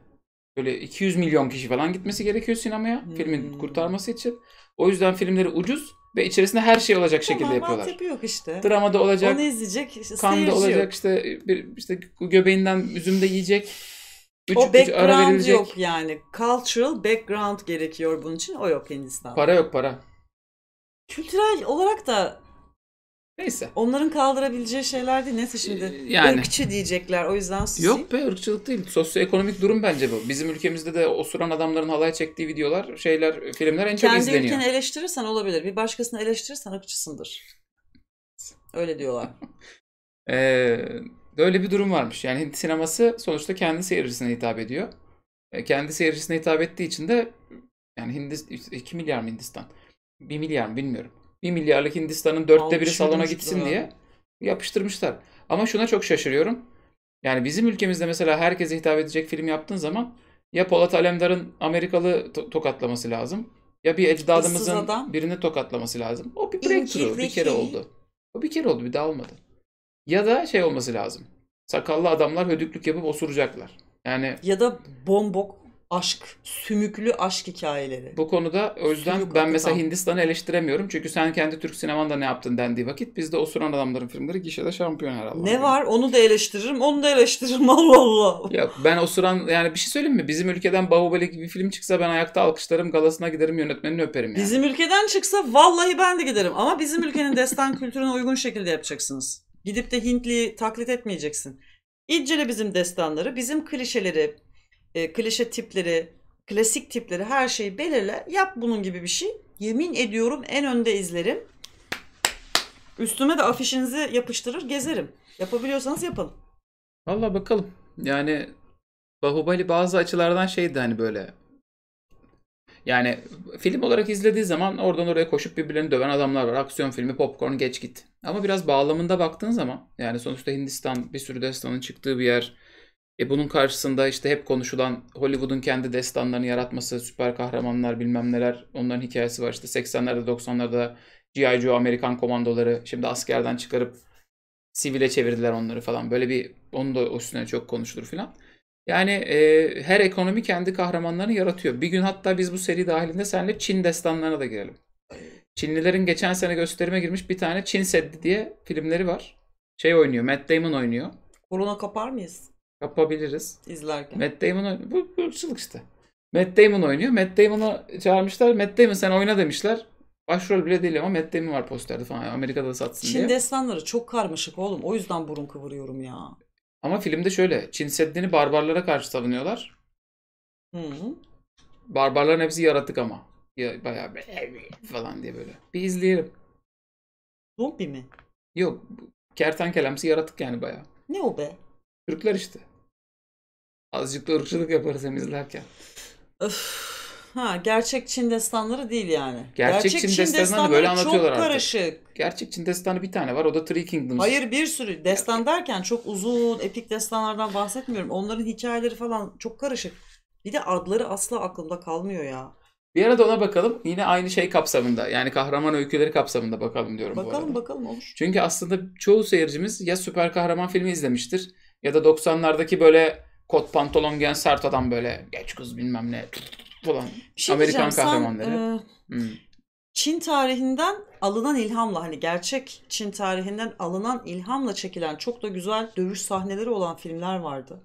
böyle 200 milyon kişi falan gitmesi gerekiyor sinemaya. Hı. Filmin hmm. kurtarması için. O yüzden filmleri ucuz. Ve içerisinde her şey olacak tamam, şekilde yapıyorlar. Altyapı yok işte. Dramada olacak. Onu izleyecek. Işte, da olacak yok. işte bir, işte göbeğinden üzüm de yiyecek. Üç, o background üç yok yani. Cultural background gerekiyor bunun için. O yok Hindistan'da. Para yok para. Kültürel olarak da Neyse. Onların kaldırabileceği şeyler değil. Neyse şimdi ee, yani, ırkçı diyecekler o yüzden susayım. Yok be ırkçılık değil. Sosyoekonomik durum bence bu. Bizim ülkemizde de osuran adamların halay çektiği videolar, şeyler, filmler en çok Kendi izleniyor. Kendi ülkeni eleştirirsen olabilir. Bir başkasını eleştirirsen ırkçısındır. Öyle diyorlar. ee, öyle bir durum varmış. Yani Hint sineması sonuçta kendi seyircisine hitap ediyor. E, kendi seyircisine hitap ettiği için de yani Hindistan, 2 milyar mı Hindistan? 1 milyar mı bilmiyorum. 1 milyarlık Hindistan'ın dörtte biri salona gitsin diye yapıştırmışlar. Ama şuna çok şaşırıyorum. Yani bizim ülkemizde mesela herkese hitap edecek film yaptığın zaman ya Polat Alemdar'ın Amerikalı to- tokatlaması lazım. Ya bir ecdadımızın birini tokatlaması lazım. O bir breakthrough. bir kere oldu. O bir kere oldu. Bir daha olmadı. Ya da şey olması lazım. Sakallı adamlar hödüklük yapıp osuracaklar. Yani ya da bombok aşk, sümüklü aşk hikayeleri. Bu konuda o yüzden Sümük ben mesela Hindistan'ı eleştiremiyorum. Çünkü sen kendi Türk sinemanda ne yaptın dendiği vakit biz de Osuran Adamların filmleri gişede şampiyon herhalde. Ne var onu da eleştiririm onu da eleştiririm Allah Allah. Ya ben Osuran yani bir şey söyleyeyim mi? Bizim ülkeden Bahubali gibi bir film çıksa ben ayakta alkışlarım galasına giderim yönetmenini öperim yani. Bizim ülkeden çıksa vallahi ben de giderim ama bizim ülkenin destan kültürüne uygun şekilde yapacaksınız. Gidip de Hintliyi taklit etmeyeceksin. İncele bizim destanları, bizim klişeleri, e, klişe tipleri, klasik tipleri her şeyi belirle. Yap bunun gibi bir şey. Yemin ediyorum en önde izlerim. Üstüme de afişinizi yapıştırır gezerim. Yapabiliyorsanız yapalım. Valla bakalım. Yani Bahubali bazı açılardan şeydi hani böyle yani film olarak izlediği zaman oradan oraya koşup birbirlerini döven adamlar var. Aksiyon filmi, popcorn, geç git. Ama biraz bağlamında baktığın zaman yani sonuçta Hindistan bir sürü destanın çıktığı bir yer. E bunun karşısında işte hep konuşulan Hollywood'un kendi destanlarını yaratması, süper kahramanlar bilmem neler onların hikayesi var. İşte 80'lerde 90'larda G.I. Joe Amerikan komandoları şimdi askerden çıkarıp sivile çevirdiler onları falan. Böyle bir onun da üstüne çok konuşulur falan. Yani e, her ekonomi kendi kahramanlarını yaratıyor. Bir gün hatta biz bu seri dahilinde seninle Çin destanlarına da girelim. Çinlilerin geçen sene gösterime girmiş bir tane Çin Seddi diye filmleri var. Şey oynuyor, Matt Damon oynuyor. Korona kapar mıyız? Kapabiliriz. İzlerken. Matt Damon Bu ırkçılık işte. Matt Damon oynuyor. Matt Damon'a çağırmışlar. Matt Damon sen oyna demişler. Başrol bile değil ama Matt Damon var posterde falan. Yani Amerika'da satsın Çin diye. Çin destanları çok karmaşık oğlum. O yüzden burun kıvırıyorum ya. Ama filmde şöyle. Çin Seddi'ni barbarlara karşı savunuyorlar. Hı hı. Barbarların hepsi yaratık ama. Ya, bayağı böyle falan diye böyle. Bir izleyelim. Zombi mi? Yok. Kertenkelemsi yaratık yani bayağı. Ne o be? Türkler işte. Azıcık da ırkçılık yaparız izlerken. Ha, gerçek Çin destanları değil yani. Gerçek, gerçek Çin, Çin destanları, destanları böyle anlatıyorlar çok karışık. Artık. Gerçek Çin destanı bir tane var. O da Three Kingdoms. Hayır bir sürü destan gerçek. derken çok uzun epik destanlardan bahsetmiyorum. Onların hikayeleri falan çok karışık. Bir de adları asla aklımda kalmıyor ya. Bir arada ona bakalım. Yine aynı şey kapsamında. Yani kahraman öyküleri kapsamında bakalım diyorum bakalım, bu arada. Bakalım olur. Çünkü aslında çoğu seyircimiz ya süper kahraman filmi izlemiştir ya da 90'lardaki böyle kot pantolon giyen sert adam böyle geç kız bilmem ne falan. Şey Amerikan kahramanları. Sen, e, hmm. Çin tarihinden alınan ilhamla hani gerçek Çin tarihinden alınan ilhamla çekilen çok da güzel dövüş sahneleri olan filmler vardı.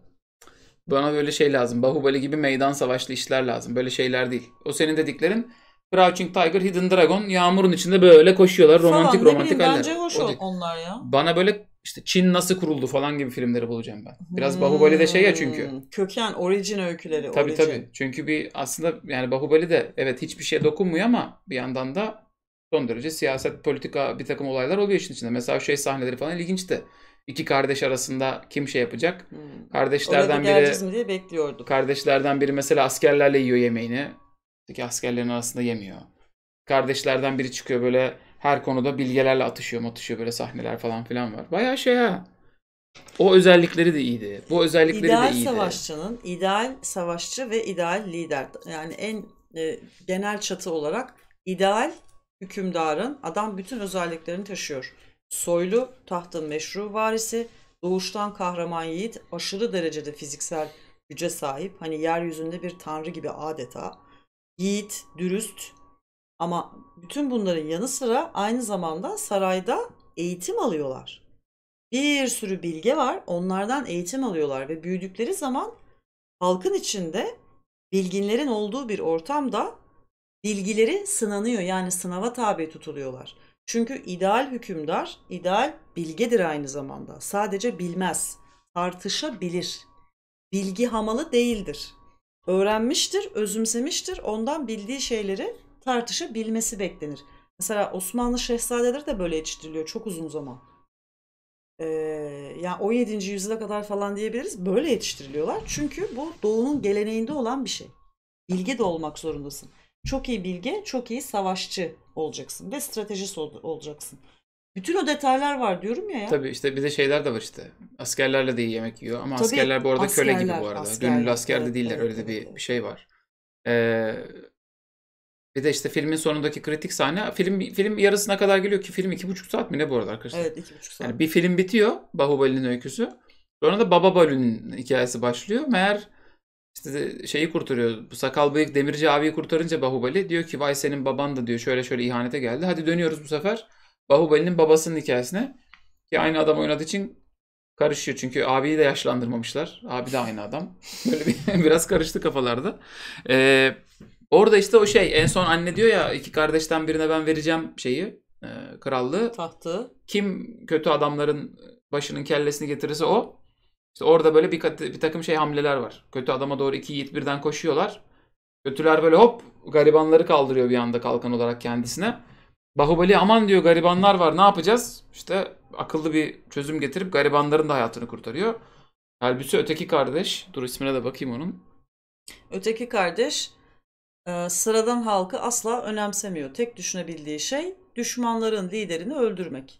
Bana böyle şey lazım. Bahubali gibi meydan savaşlı işler lazım. Böyle şeyler değil. O senin dediklerin Crouching Tiger, Hidden Dragon yağmurun içinde böyle koşuyorlar. Romantik Falan, romantik bileyim, haller. Bence hoş o onlar ya. Bana böyle işte Çin nasıl kuruldu falan gibi filmleri bulacağım ben. Biraz hmm. Bahubali de şey ya çünkü. Köken, orijin öyküleri. Tabii origin. tabii. Çünkü bir aslında yani Bahubali de evet hiçbir şeye dokunmuyor ama bir yandan da son derece siyaset, politika bir takım olaylar oluyor işin içinde. Mesela şey sahneleri falan ilginçti. İki kardeş arasında kim şey yapacak? Hmm. Kardeşlerden biri mi diye bekliyorduk. Kardeşlerden biri mesela askerlerle yiyor yemeğini. Askerlerin arasında yemiyor. Kardeşlerden biri çıkıyor böyle her konuda bilgelerle atışıyor atışıyor böyle sahneler falan filan var. Bayağı şey ha. O özellikleri de iyiydi. Bu özellikleri ideal de iyiydi. İdeal savaşçının, ideal savaşçı ve ideal lider. Yani en e, genel çatı olarak ideal hükümdarın adam bütün özelliklerini taşıyor. Soylu, tahtın meşru varisi, doğuştan kahraman yiğit, aşırı derecede fiziksel güce sahip. Hani yeryüzünde bir tanrı gibi adeta. Yiğit, dürüst, ama bütün bunların yanı sıra aynı zamanda sarayda eğitim alıyorlar. Bir sürü bilge var. Onlardan eğitim alıyorlar ve büyüdükleri zaman halkın içinde bilginlerin olduğu bir ortamda bilgileri sınanıyor. Yani sınava tabi tutuluyorlar. Çünkü ideal hükümdar, ideal bilgedir aynı zamanda. Sadece bilmez, tartışabilir. Bilgi hamalı değildir. Öğrenmiştir, özümsemiştir. Ondan bildiği şeyleri tartışabilmesi beklenir. Mesela Osmanlı şehzadeleri de böyle yetiştiriliyor çok uzun zaman. Ee, yani 17. yüzyıla kadar falan diyebiliriz. Böyle yetiştiriliyorlar. Çünkü bu doğunun geleneğinde olan bir şey. Bilge de olmak zorundasın. Çok iyi bilge, çok iyi savaşçı olacaksın ve stratejist ol- olacaksın. Bütün o detaylar var diyorum ya. ya. Tabii işte de şeyler de var işte. Askerlerle de iyi yemek yiyor ama Tabii, askerler bu arada köle gibi bu arada. Gönüllü asker de değiller. Evet, Öyle de evet, bir, evet. bir şey var. Ee, bir de işte filmin sonundaki kritik sahne film film yarısına kadar geliyor ki film iki buçuk saat mi ne bu arada arkadaşlar? Evet iki buçuk saat. Yani bir film bitiyor Bahubali'nin öyküsü. Sonra da Baba Balü'nün hikayesi başlıyor. Meğer işte şeyi kurtarıyor. Bu sakal bıyık demirci abiyi kurtarınca Bahubali diyor ki vay senin baban da diyor şöyle şöyle ihanete geldi. Hadi dönüyoruz bu sefer Bahubali'nin babasının hikayesine. Ki aynı adam oynadığı için karışıyor çünkü abiyi de yaşlandırmamışlar. Abi de aynı adam. Böyle bir, biraz karıştı kafalarda. Ee, Orada işte o şey en son anne diyor ya iki kardeşten birine ben vereceğim şeyi e, krallığı. Tahtı. Kim kötü adamların başının kellesini getirirse o. İşte orada böyle bir, bir takım şey hamleler var. Kötü adama doğru iki yiğit birden koşuyorlar. Kötüler böyle hop garibanları kaldırıyor bir anda kalkan olarak kendisine. Bahubali aman diyor garibanlar var ne yapacağız? İşte akıllı bir çözüm getirip garibanların da hayatını kurtarıyor. Halbuki öteki kardeş, dur ismine de bakayım onun. Öteki kardeş sıradan halkı asla önemsemiyor. Tek düşünebildiği şey düşmanların liderini öldürmek.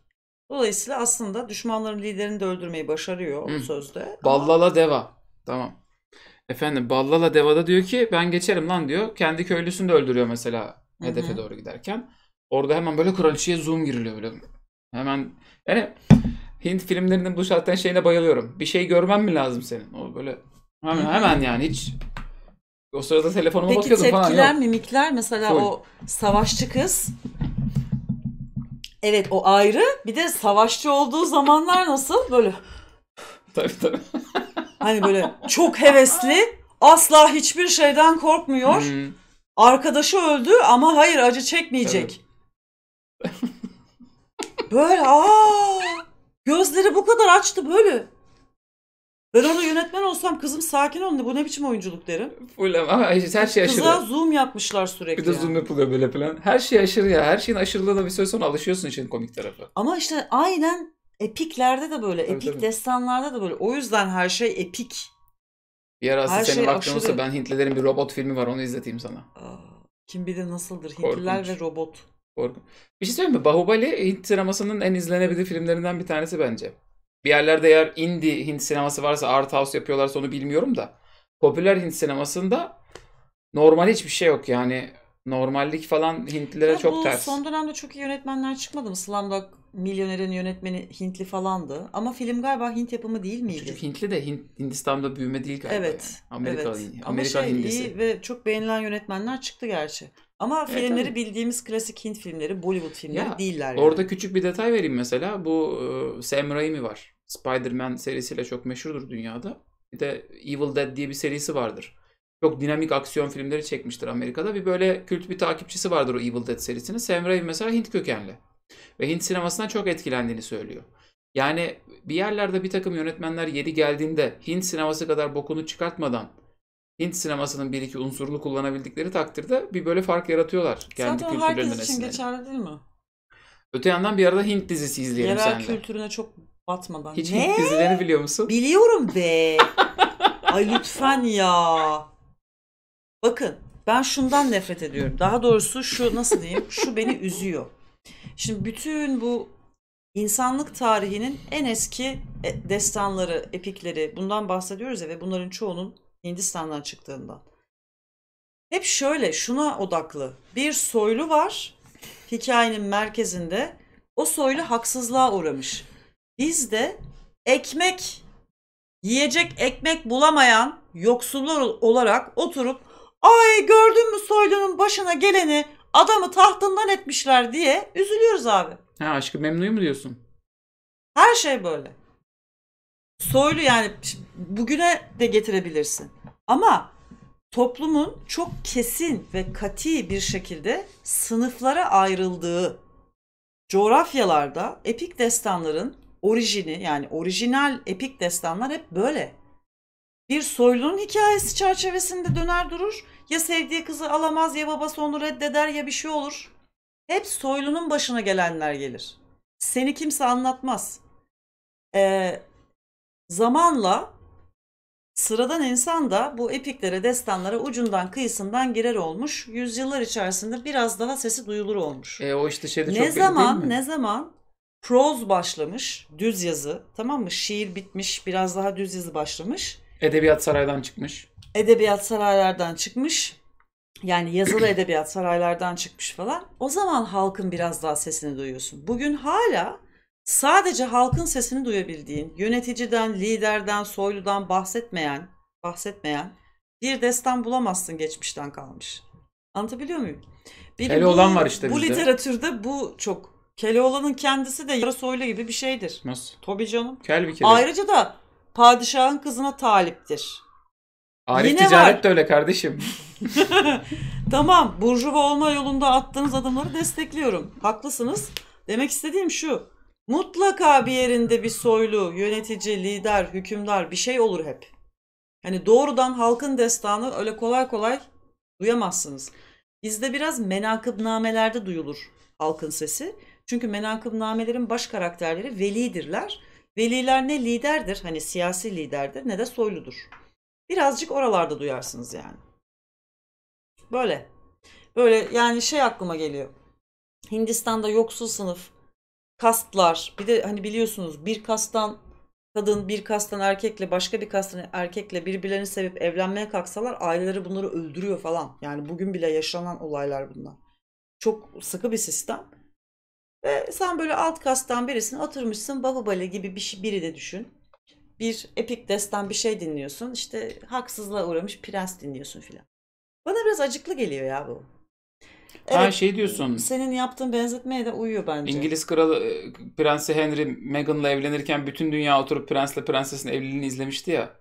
Dolayısıyla aslında düşmanların liderini de öldürmeyi başarıyor Hı. sözde. Ballala ama... deva. Tamam. Efendim Ballala Deva'da diyor ki ben geçerim lan diyor. Kendi köylüsünü de öldürüyor mesela Hı-hı. hedefe doğru giderken. Orada hemen böyle kraliçeye zoom giriliyor böyle. Hemen yani Hint filmlerinin bu saatten şeyine bayılıyorum. Bir şey görmen mi lazım senin? O böyle hemen hemen yani hiç o sırada telefonuma Peki, bakıyordum falan. Peki tepkiler, mimikler mesela Full. o savaşçı kız. Evet o ayrı. Bir de savaşçı olduğu zamanlar nasıl? Böyle. Tabii tabii. hani böyle çok hevesli. Asla hiçbir şeyden korkmuyor. Hmm. Arkadaşı öldü ama hayır acı çekmeyecek. Tabii. böyle aa gözleri bu kadar açtı böyle. Ben onu yönetmen olsam kızım sakin olun bu ne biçim oyunculuk derim. Full ama her şey, şey aşırı. Kıza zoom yapmışlar sürekli. Bir de yani. zoom yapılıyor böyle falan. Her şey aşırı ya. Her şeyin aşırılığına bir süre sonra alışıyorsun için komik tarafı. Ama işte aynen epiklerde de böyle. Tabii, epik tabii. destanlarda da böyle. O yüzden her şey epik. Bir ara aslında her senin şey vaktin aşırı... ben Hintlilerin bir robot filmi var onu izleteyim sana. Aa, kim bilir nasıldır Hintliler ve robot. Korkunç. Bir şey söyleyeyim mi? Bahubali Hint sinemasının en izlenebilir filmlerinden bir tanesi bence. Bir yerlerde eğer indie Hint sineması varsa art house yapıyorlarsa onu bilmiyorum da. Popüler Hint sinemasında normal hiçbir şey yok yani. Normallik falan Hintlilere ya çok bu ters. Son dönemde çok iyi yönetmenler çıkmadı mı? Slumdog Milyoner'in yönetmeni Hintli falandı. Ama film galiba Hint yapımı değil miydi? Çocuk Hintli de Hint, Hindistan'da büyüme değil galiba. Evet. Yani. Amerika, evet. Amerikan Ama şey, Hindisi. iyi ve çok beğenilen yönetmenler çıktı gerçi. Ama evet, filmleri tabii. bildiğimiz klasik Hint filmleri, Bollywood filmleri ya, değiller. Yani. Orada küçük bir detay vereyim mesela. Bu Sam Raimi var. Spider-Man serisiyle çok meşhurdur dünyada. Bir de Evil Dead diye bir serisi vardır. Çok dinamik aksiyon filmleri çekmiştir Amerika'da. Bir böyle kült bir takipçisi vardır o Evil Dead serisini. Sam Raimi mesela Hint kökenli. Ve Hint sinemasından çok etkilendiğini söylüyor. Yani bir yerlerde bir takım yönetmenler yeri geldiğinde Hint sineması kadar bokunu çıkartmadan Hint sinemasının bir iki unsurunu kullanabildikleri takdirde bir böyle fark yaratıyorlar. Kendi Zaten o kültürlerinden herkes için esinlenip. geçerli değil mi? Öte yandan bir arada Hint dizisi izleyelim Yerel seninle. kültürüne çok batmadan. Hiç Hint dizilerini biliyor musun? Biliyorum be. Ay lütfen ya. Bakın ben şundan nefret ediyorum. Daha doğrusu şu nasıl diyeyim? Şu beni üzüyor. Şimdi bütün bu insanlık tarihinin en eski e, destanları, epikleri bundan bahsediyoruz ya ve bunların çoğunun Hindistan'dan çıktığından. Hep şöyle şuna odaklı. Bir soylu var hikayenin merkezinde. O soylu haksızlığa uğramış. Biz de ekmek yiyecek ekmek bulamayan yoksullar olarak oturup ay gördün mü soylunun başına geleni adamı tahtından etmişler diye üzülüyoruz abi. Ha aşkı memnun mu diyorsun? Her şey böyle. Soylu yani bugüne de getirebilirsin. Ama toplumun çok kesin ve kati bir şekilde sınıflara ayrıldığı coğrafyalarda epik destanların orijini yani orijinal epik destanlar hep böyle. Bir soylunun hikayesi çerçevesinde döner durur. Ya sevdiği kızı alamaz ya babası onu reddeder ya bir şey olur. Hep soylunun başına gelenler gelir. Seni kimse anlatmaz. Ee, Zamanla sıradan insan da bu epiklere, destanlara ucundan kıyısından girer olmuş. Yüzyıllar içerisinde biraz daha sesi duyulur olmuş. E o işte şeyde ne çok zaman, değil mi? Ne zaman proz başlamış, düz yazı tamam mı? Şiir bitmiş, biraz daha düz yazı başlamış. Edebiyat saraydan çıkmış. Edebiyat saraylardan çıkmış. Yani yazılı edebiyat saraylardan çıkmış falan. O zaman halkın biraz daha sesini duyuyorsun. Bugün hala Sadece halkın sesini duyabildiğin, yöneticiden, liderden, soyludan bahsetmeyen, bahsetmeyen bir destan bulamazsın geçmişten kalmış. Anlatabiliyor muyum? Bir Kele olan var işte bu bizde. Bu literatürde bu çok. Keloğlan'ın kendisi de yara soylu gibi bir şeydir. Nasıl? Tabii canım. Kel bir kere. Ayrıca da padişahın kızına taliptir. Arif Yine ticaret var. de öyle kardeşim. tamam. Burjuva olma yolunda attığınız adımları destekliyorum. Haklısınız. Demek istediğim şu. Mutlaka bir yerinde bir soylu, yönetici, lider, hükümdar bir şey olur hep. Hani doğrudan halkın destanı öyle kolay kolay duyamazsınız. Bizde biraz menakıbnamelerde duyulur halkın sesi. Çünkü menakıbnamelerin baş karakterleri velidirler. Veliler ne liderdir, hani siyasi liderdir ne de soyludur. Birazcık oralarda duyarsınız yani. Böyle. Böyle yani şey aklıma geliyor. Hindistan'da yoksul sınıf kastlar bir de hani biliyorsunuz bir kastan kadın bir kastan erkekle başka bir kastan erkekle birbirlerini sevip evlenmeye kalksalar aileleri bunları öldürüyor falan. Yani bugün bile yaşanan olaylar bunlar. Çok sıkı bir sistem. Ve sen böyle alt kastan birisini oturmuşsun Bahubali gibi bir şey, biri de düşün. Bir epik destan bir şey dinliyorsun. İşte haksızlığa uğramış prens dinliyorsun filan. Bana biraz acıklı geliyor ya bu. Evet, ha şey diyorsun. Senin yaptığın benzetmeye de uyuyor bence. İngiliz kralı e, Prensi Henry Meghan'la evlenirken bütün dünya oturup prensle prensesin evliliğini izlemişti ya.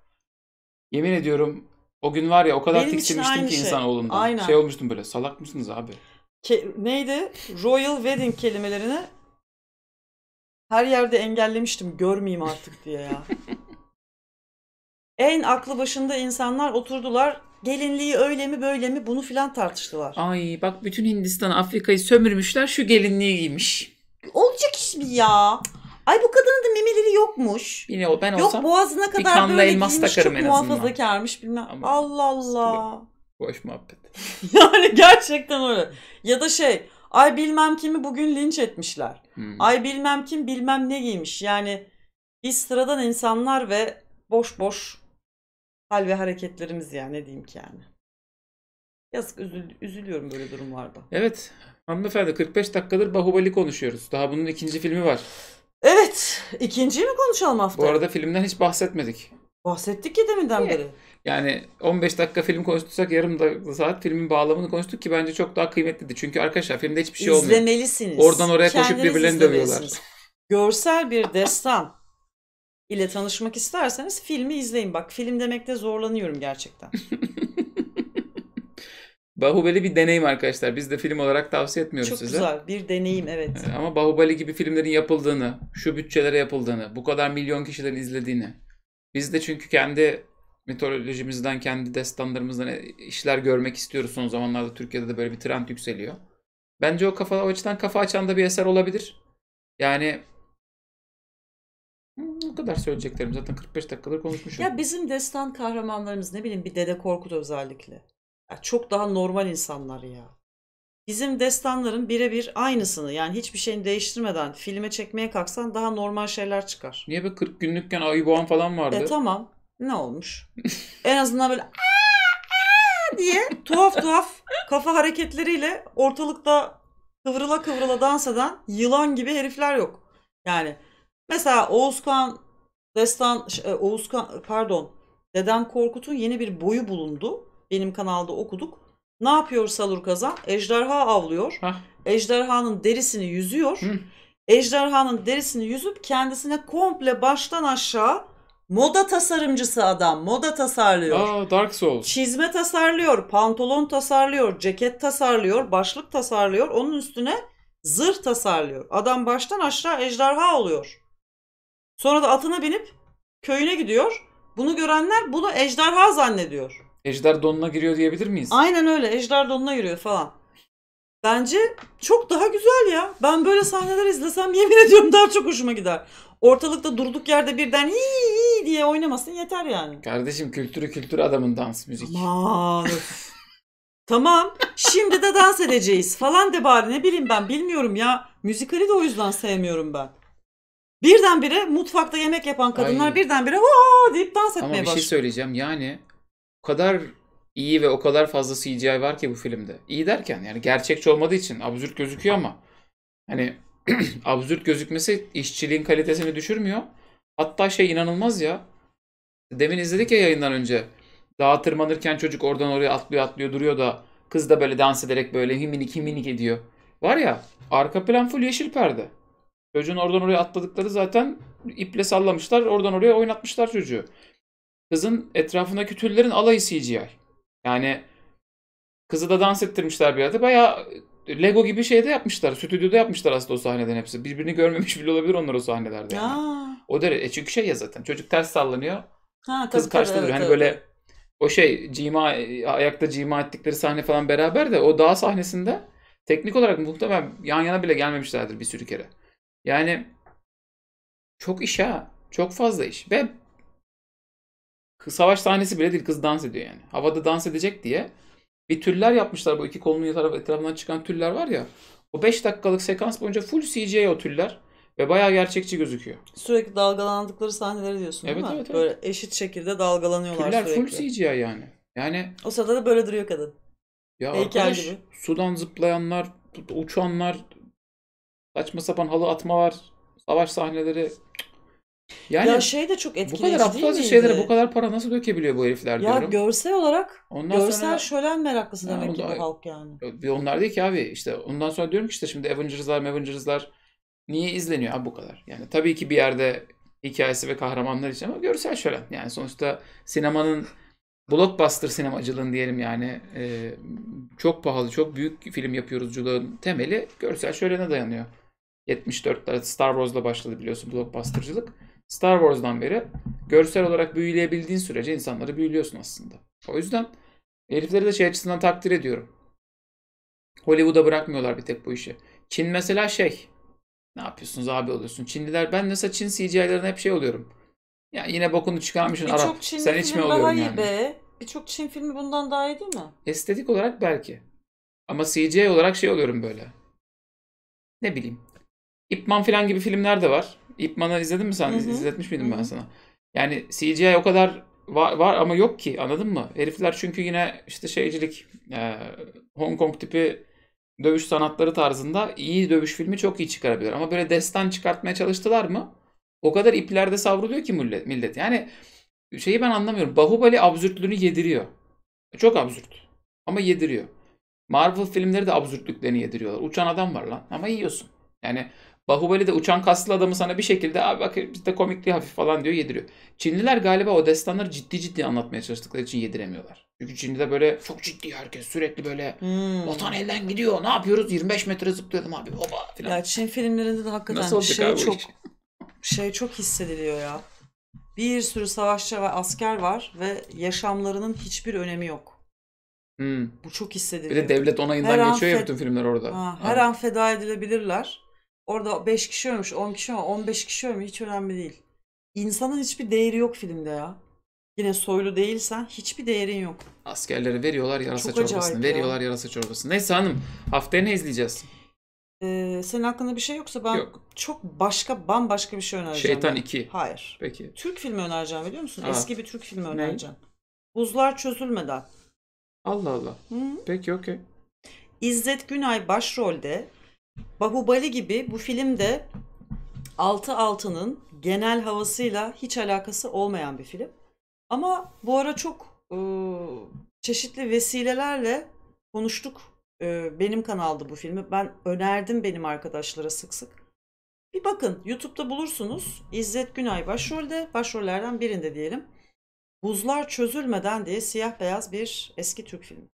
Yemin ediyorum o gün var ya o kadar Benim tiksinmiştim ki şey. oğlumdan. Aynen. Şey olmuştum böyle salak mısınız abi? Ke- neydi? Royal Wedding kelimelerini her yerde engellemiştim görmeyeyim artık diye ya. en aklı başında insanlar oturdular gelinliği öyle mi böyle mi bunu filan tartıştılar. Ay bak bütün Hindistan Afrika'yı sömürmüşler şu gelinliği giymiş. Olacak iş mi ya? Ay bu kadının da memeleri yokmuş. Yine o ben olsam. Yok, boğazına kadar böyle elmas giymiş çok muhafazakarmış bilmem. Ama Allah Allah. Boş muhabbet. yani gerçekten öyle. Ya da şey ay bilmem kimi bugün linç etmişler. Hmm. Ay bilmem kim bilmem ne giymiş. Yani biz sıradan insanlar ve boş boş hal ve hareketlerimiz yani ne diyeyim ki yani. Yazık üzül, üzülüyorum böyle durumlarda. Evet hanımefendi 45 dakikadır Bahubali konuşuyoruz. Daha bunun ikinci filmi var. Evet ikinciyi mi konuşalım hafta? Bu arada filmden hiç bahsetmedik. Bahsettik ya deminden beri. Yani 15 dakika film konuştuysak yarım da saat filmin bağlamını konuştuk ki bence çok daha kıymetliydi. Çünkü arkadaşlar filmde hiçbir şey olmuyor. İzlemelisiniz. Oradan oraya koşup birbirlerini dövüyorlar. Görsel bir destan ile tanışmak isterseniz filmi izleyin. Bak film demekte zorlanıyorum gerçekten. Bahubali bir deneyim arkadaşlar. Biz de film olarak tavsiye etmiyoruz Çok size. Çok güzel bir deneyim evet. Ama Bahubali gibi filmlerin yapıldığını, şu bütçelere yapıldığını, bu kadar milyon kişilerin izlediğini. Biz de çünkü kendi mitolojimizden, kendi destanlarımızdan e, işler görmek istiyoruz son zamanlarda. Türkiye'de de böyle bir trend yükseliyor. Bence o kafa o açıdan kafa açan da bir eser olabilir. Yani bu kadar söyleyeceklerim. Zaten 45 dakikadır konuşmuşum. Ya bizim destan kahramanlarımız ne bileyim bir Dede Korkut özellikle. Ya çok daha normal insanlar ya. Bizim destanların birebir aynısını yani hiçbir şeyini değiştirmeden filme çekmeye kalksan daha normal şeyler çıkar. Niye be 40 günlükken ayı boğan falan vardı? E tamam. Ne olmuş? en azından böyle diye tuhaf tuhaf kafa hareketleriyle ortalıkta kıvrıla kıvrıla dans eden yılan gibi herifler yok. Yani Mesela Oğuzkan Destan e, Oğuzkan pardon deden Korkut'un yeni bir boyu bulundu. Benim kanalda okuduk. Ne yapıyor Salur Kazan? Ejderha avlıyor. Heh. Ejderhanın derisini yüzüyor. Hı. Ejderhanın derisini yüzüp kendisine komple baştan aşağı moda tasarımcısı adam. Moda tasarlıyor. Aa, Dark Souls. Çizme tasarlıyor, pantolon tasarlıyor, ceket tasarlıyor, başlık tasarlıyor. Onun üstüne zırh tasarlıyor. Adam baştan aşağı ejderha oluyor. Sonra da atına binip köyüne gidiyor. Bunu görenler bunu ejderha zannediyor. Ejder donuna giriyor diyebilir miyiz? Aynen öyle. Ejder donuna giriyor falan. Bence çok daha güzel ya. Ben böyle sahneler izlesem yemin ediyorum daha çok hoşuma gider. Ortalıkta durduk yerde birden hii hii diye oynamasın yeter yani. Kardeşim kültürü kültür adamın dans müzik. Aman tamam şimdi de dans edeceğiz falan de bari ne bileyim ben bilmiyorum ya. Müzikali de o yüzden sevmiyorum ben. Birdenbire mutfakta yemek yapan kadınlar Ay. birdenbire vaa deyip dans etmeye başlıyor. Ama bir şey söyleyeceğim yani o kadar iyi ve o kadar fazla CGI var ki bu filmde. İyi derken yani gerçekçi olmadığı için absürt gözüküyor ama hani absürt gözükmesi işçiliğin kalitesini düşürmüyor. Hatta şey inanılmaz ya. Demin izledik ya yayından önce. Dağa tırmanırken çocuk oradan oraya atlıyor atlıyor duruyor da kız da böyle dans ederek böyle himinik himinik ediyor. Var ya arka plan full yeşil perde. Çocuğun oradan oraya atladıkları zaten iple sallamışlar. Oradan oraya oynatmışlar çocuğu. Kızın etrafındaki tüllerin alayı CGI. Yani kızı da dans ettirmişler bir yerde. Baya e, Lego gibi şeyde yapmışlar. Stüdyoda yapmışlar aslında o sahneden hepsi. Birbirini görmemiş bile olabilir onlar o sahnelerde. Yani. O derece. E çünkü şey ya zaten. Çocuk ters sallanıyor. Ha, kız karşıda duruyor. Hani evet, hani böyle o şey cima e, ayakta cima ettikleri sahne falan beraber de o dağ sahnesinde teknik olarak muhtemelen yan yana bile gelmemişlerdir bir sürü kere. Yani çok iş ha. Çok fazla iş. Ve savaş sahnesi bile değil. Kız dans ediyor yani. Havada dans edecek diye. Bir tüller yapmışlar bu iki kolunun etrafından çıkan tüller var ya. O 5 dakikalık sekans boyunca full CGI o tüller. Ve bayağı gerçekçi gözüküyor. Sürekli dalgalandıkları sahneleri diyorsun evet, değil mi? Evet, evet. Böyle eşit şekilde dalgalanıyorlar Tüller sürekli. full CGI yani. Yani o sırada da böyle duruyor kadın. Ya Heykel arkadaş gibi. sudan zıplayanlar, uçanlar, Saçma sapan halı atma var. Savaş sahneleri. Yani ya şey de çok etkileyici Bu kadar aptalca şeylere bu kadar para nasıl dökebiliyor bu herifler ya diyorum. Ya görsel olarak ondan görsel sonra, şölen meraklısı demek yani, ki bu halk yani. Onlar değil ki abi işte ondan sonra diyorum ki işte şimdi Avengers'lar Avengers'lar niye izleniyor abi bu kadar? Yani tabii ki bir yerde hikayesi ve kahramanlar için ama görsel şölen. Yani sonuçta sinemanın blockbuster sinemacılığın diyelim yani e, çok pahalı çok büyük film yapıyoruzculuğun temeli görsel şölene dayanıyor. 74'lerde Star Wars'la başladı biliyorsun blockbustercılık. Star Wars'dan beri görsel olarak büyüleyebildiğin sürece insanları büyülüyorsun aslında. O yüzden herifleri de şey açısından takdir ediyorum. Hollywood'a bırakmıyorlar bir tek bu işi. Çin mesela şey. Ne yapıyorsunuz abi oluyorsun. Çinliler ben mesela Çin CGI'larına hep şey oluyorum. Ya yine bokunu çıkarmışsın bir Arap. Çin Sen içme oluyorum daha iyi yani. Be. Birçok Çin filmi bundan daha iyi değil mi? Estetik olarak belki. Ama CGI olarak şey oluyorum böyle. Ne bileyim. İpman Man falan gibi filmler de var. Ip izledin mi sen? Hı hı. İzletmiş miydim Hı-hı. ben sana? Yani CGI o kadar var, var ama yok ki anladın mı? Herifler çünkü yine işte şeycilik e, Hong Kong tipi dövüş sanatları tarzında iyi dövüş filmi çok iyi çıkarabilir. Ama böyle destan çıkartmaya çalıştılar mı? O kadar iplerde savruluyor ki millet. millet. Yani şeyi ben anlamıyorum. Bahubali absürtlüğünü yediriyor. Çok absürt. Ama yediriyor. Marvel filmleri de absürtlüklerini yediriyorlar. Uçan adam var lan ama yiyorsun. Yani Bahubali de uçan kaslı adamı sana bir şekilde abi bak işte komikliği hafif falan diyor yediriyor. Çinliler galiba o destanları ciddi ciddi anlatmaya çalıştıkları için yediremiyorlar. Çünkü Çin'de böyle çok ciddi herkes sürekli böyle hmm. vatan elden gidiyor ne yapıyoruz 25 metre zıplayalım abi baba falan. Ya Çin filmlerinde de hakikaten Nasıl şey çok şey çok hissediliyor ya. Bir sürü savaşçı ve asker var ve yaşamlarının hiçbir önemi yok. Hmm. Bu çok hissediliyor. Bir de devlet onayından her geçiyor ya bütün filmler orada. Ha, her evet. an feda edilebilirler. Orada 5 kişi ölmüş, 10 kişi ama 15 kişi ölmüş hiç önemli değil. İnsanın hiçbir değeri yok filmde ya. Yine soylu değilsen hiçbir değerin yok. Askerlere veriyorlar yarasa Çok çorbasını. Veriyorlar ya. yarasa çorbasını. Neyse hanım haftaya ne izleyeceğiz? Ee, senin hakkında bir şey yoksa ben Yok. çok başka bambaşka bir şey önereceğim. Şeytan ben. 2. Hayır. Peki. Türk filmi önereceğim biliyor musun? Aa. Eski bir Türk filmi önereceğim. Ne? Buzlar çözülmeden. Allah Allah. Hı? Peki okey. İzzet Günay başrolde Bahubali gibi bu film de 6-6'nın genel havasıyla hiç alakası olmayan bir film. Ama bu ara çok e, çeşitli vesilelerle konuştuk. E, benim kanalda bu filmi. Ben önerdim benim arkadaşlara sık sık. Bir bakın YouTube'da bulursunuz. İzzet Günay başrolde, başrollerden birinde diyelim. Buzlar Çözülmeden diye siyah beyaz bir eski Türk filmi.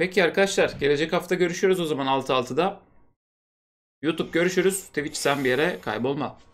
Peki arkadaşlar gelecek hafta görüşürüz o zaman 6.6'da. YouTube görüşürüz. Twitch sen bir yere kaybolma.